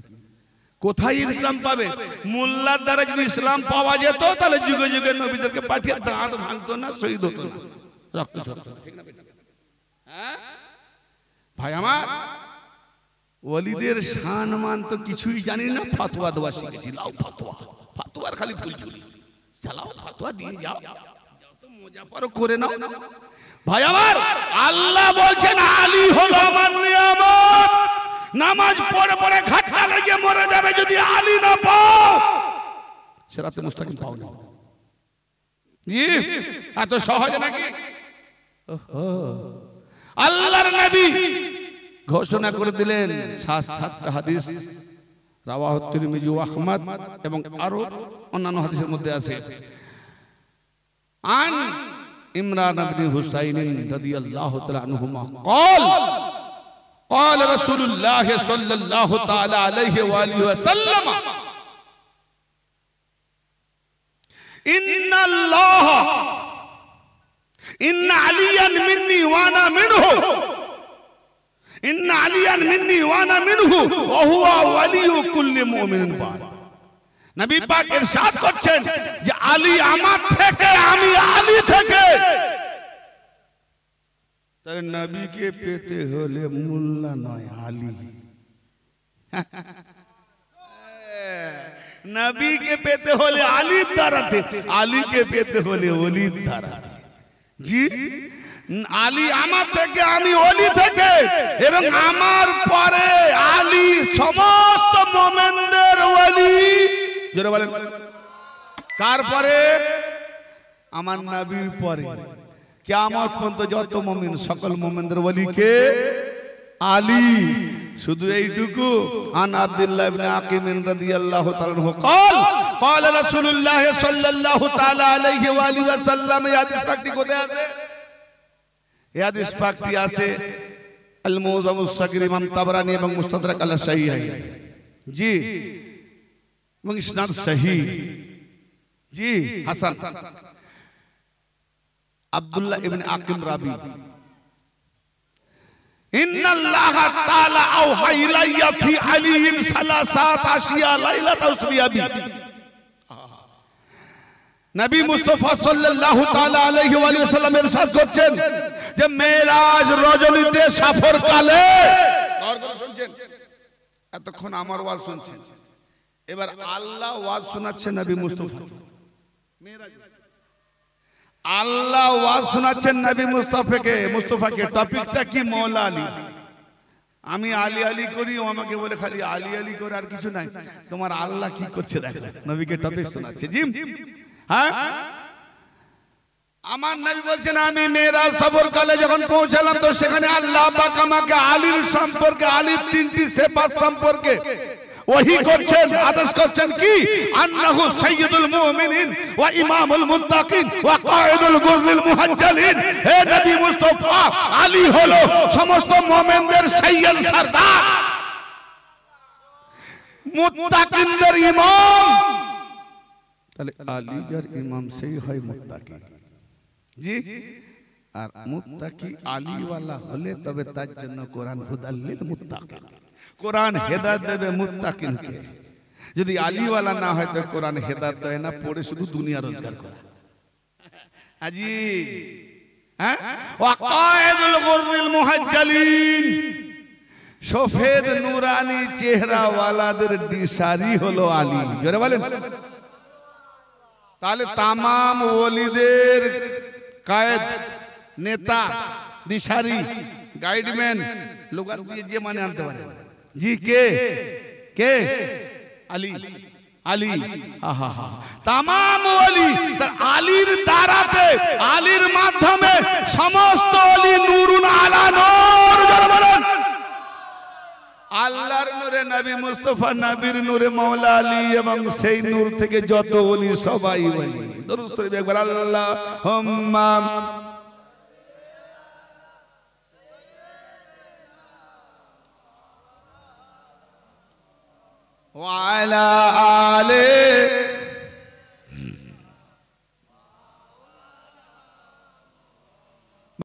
কোথায় ইসলাম পাবে মোল্লার দ্বারা যদি ইসলাম পাওয়া যেত তাহলে যুগে যুগে নবীদেরকে পাঠিয়ে দাঁত ভাঙতো না শহীদ হতো না রক্ত ঠিক হ্যাঁ? ভাই আমার ওলিদের সান মান তো কিছুই জানি না ফাতুয়া দেওয়া শিখেছি লাউ ফাতোয়া ফাতুয়ার খালি ফুল চুলি চালাও ফতোয়া দিয়ে যাও মজা পর করে নাও ভাই আমার আল্লাহ বলছেন আলী হলো আমার নিয়ামত নামাজ পড়ে পড়ে ঘাটটা লেগে মরে যাবে যদি আলী না পাও সেরাতে মুস্তাকিম পাও না জি এত সহজ নাকি আল্লাহর নবী ঘোষণা করে দিলেন সাত সাতটা হাদিস رواه الترمذي واحمد এবং আরো অন্যান্য হাদিসের মধ্যে আছে عن عمران بن حسين رضي الله تعالى عنهما قال قال رسول الله صلى الله تعالى عليه واله وسلم ان الله ان عليا مني وانا منه ইন্না আলিয়ান মিন্নি ওয়ানা মিনহু ওহুয়া ওয়ালিয়ু কুল্লি মুমিনিন বাদ নবী পাক ইরশাদ করছেন যে আলী আমার থেকে আমি আলী থেকে তার নবীকে পেতে হলে মোল্লা নয় আলী নবীকে পেতে হলে আলীর দ্বারাতে আলীকে পেতে হলে অলির দ্বারাতে জি আলী আমার থেকে আমি অলি থেকে এবং আমার পরে আলী সমস্ত মোমেনদের অলি জোরে বলেন কার পরে আমার নাবির পরে কেয়ামত পর্যন্ত যত মোমিন সকল মোমেনদের অলিকে আলী শুধু এইটুকু আন আব্দুল্লাহ ইবনে আকিম রাদিয়াল্লাহু তাআলা আনহু قال قال রাসূলুল্লাহ সাল্লাল্লাহু তাআলা আলাইহি ওয়া আলিহি ওয়া এই হাদিস পাকটি কোথায় আছে এই হাদিস পাকটি আছে আল মুজামুস সাগির ইমাম তাবরানি এবং মুস্তাদরাক আল সাহিহাই জি এবং ইসনাদ সহি জি হাসান আব্দুল্লাহ ইবনে আকিম রাবি ان الله تعالى اوحى الي في علي ثلاثات اشياء ليله اسري بي নবী মুস্তফা সাল্লাল্লাহু তাআলা আলাইহি ওয়া সাল্লাম ইরশাদ করছেন যে মেরাজ রজনীতে সফর কালে শুনছেন এতক্ষণ আমার ওয়াজ শুনছেন এবার আল্লাহ ওয়াজ শোনাচ্ছে নবী মুস্তফা মেরাজ আল্লাহ ওয়াজ শোনাচ্ছেন নবী মুস্তফাকে মুস্তফাকে টপিকটা কি মৌলা আলী আমি আলী আলী করি ও আমাকে বলে খালি আলী আলী করে আর কিছু নাই তোমার আল্লাহ কি করছে দেখো নবীকে টপিক শোনাচ্ছে জিম হ্যাঁ আমার নবী বলছেন আমি মেয়েরা সবর কালে যখন পৌঁছালাম তো সেখানে আল্লাহ পাক আমাকে আলীর সম্পর্কে আলীর তিনটি সেবা সম্পর্কে ওহি করছেন আদেশ করছেন কি আন্নাহু সাইয়্যিদুল মুমিনিন ওয়া ইমামুল মুত্তাকিন ওয়া কায়েদুল গুররিল মুহাজ্জালিন হে নবী মুস্তাফা আলী হলো সমস্ত মুমিনদের সাইয়্যদ সর্দার মুত্তাকিনদের ইমাম তাহলে আলী ইমাম সেই হয় জি আর হলে তবে তার জন্য কোরআন হুদাল্লিল কোরআন হেদায়েত দেবে যদি না হয় তো কোরআন দেয় না পড়ে শুধু দুনিয়া রোজগার করে আজি হ্যাঁ ওয়াকায়েদুল মুহাজ্জালিন সফেদ নুরানি চেহারাওয়ালাদের দিশারি হলো আলী জোরে বলেন তাহলে তামাম ওলিদের কায়েদ নেতা দিশারি গাইডম্যান লোকাল দিয়ে যে মানে, মানে আনতে পারে জি কে কে আলী আলী আহা তামাম অলি তার আলীর দ্বারাতে আলীর মাধ্যমে সমস্ত অলি নুরুন আলা নূর বলেন আল্লাহর নূরে নবী মুস্তফা নবীর নূরে মাওলা আলী এবং সেই নূর থেকে যত ওলি সবাই ওলি দরুদ শরীফ একবার আল্লাহ হুম্মা وعلى آله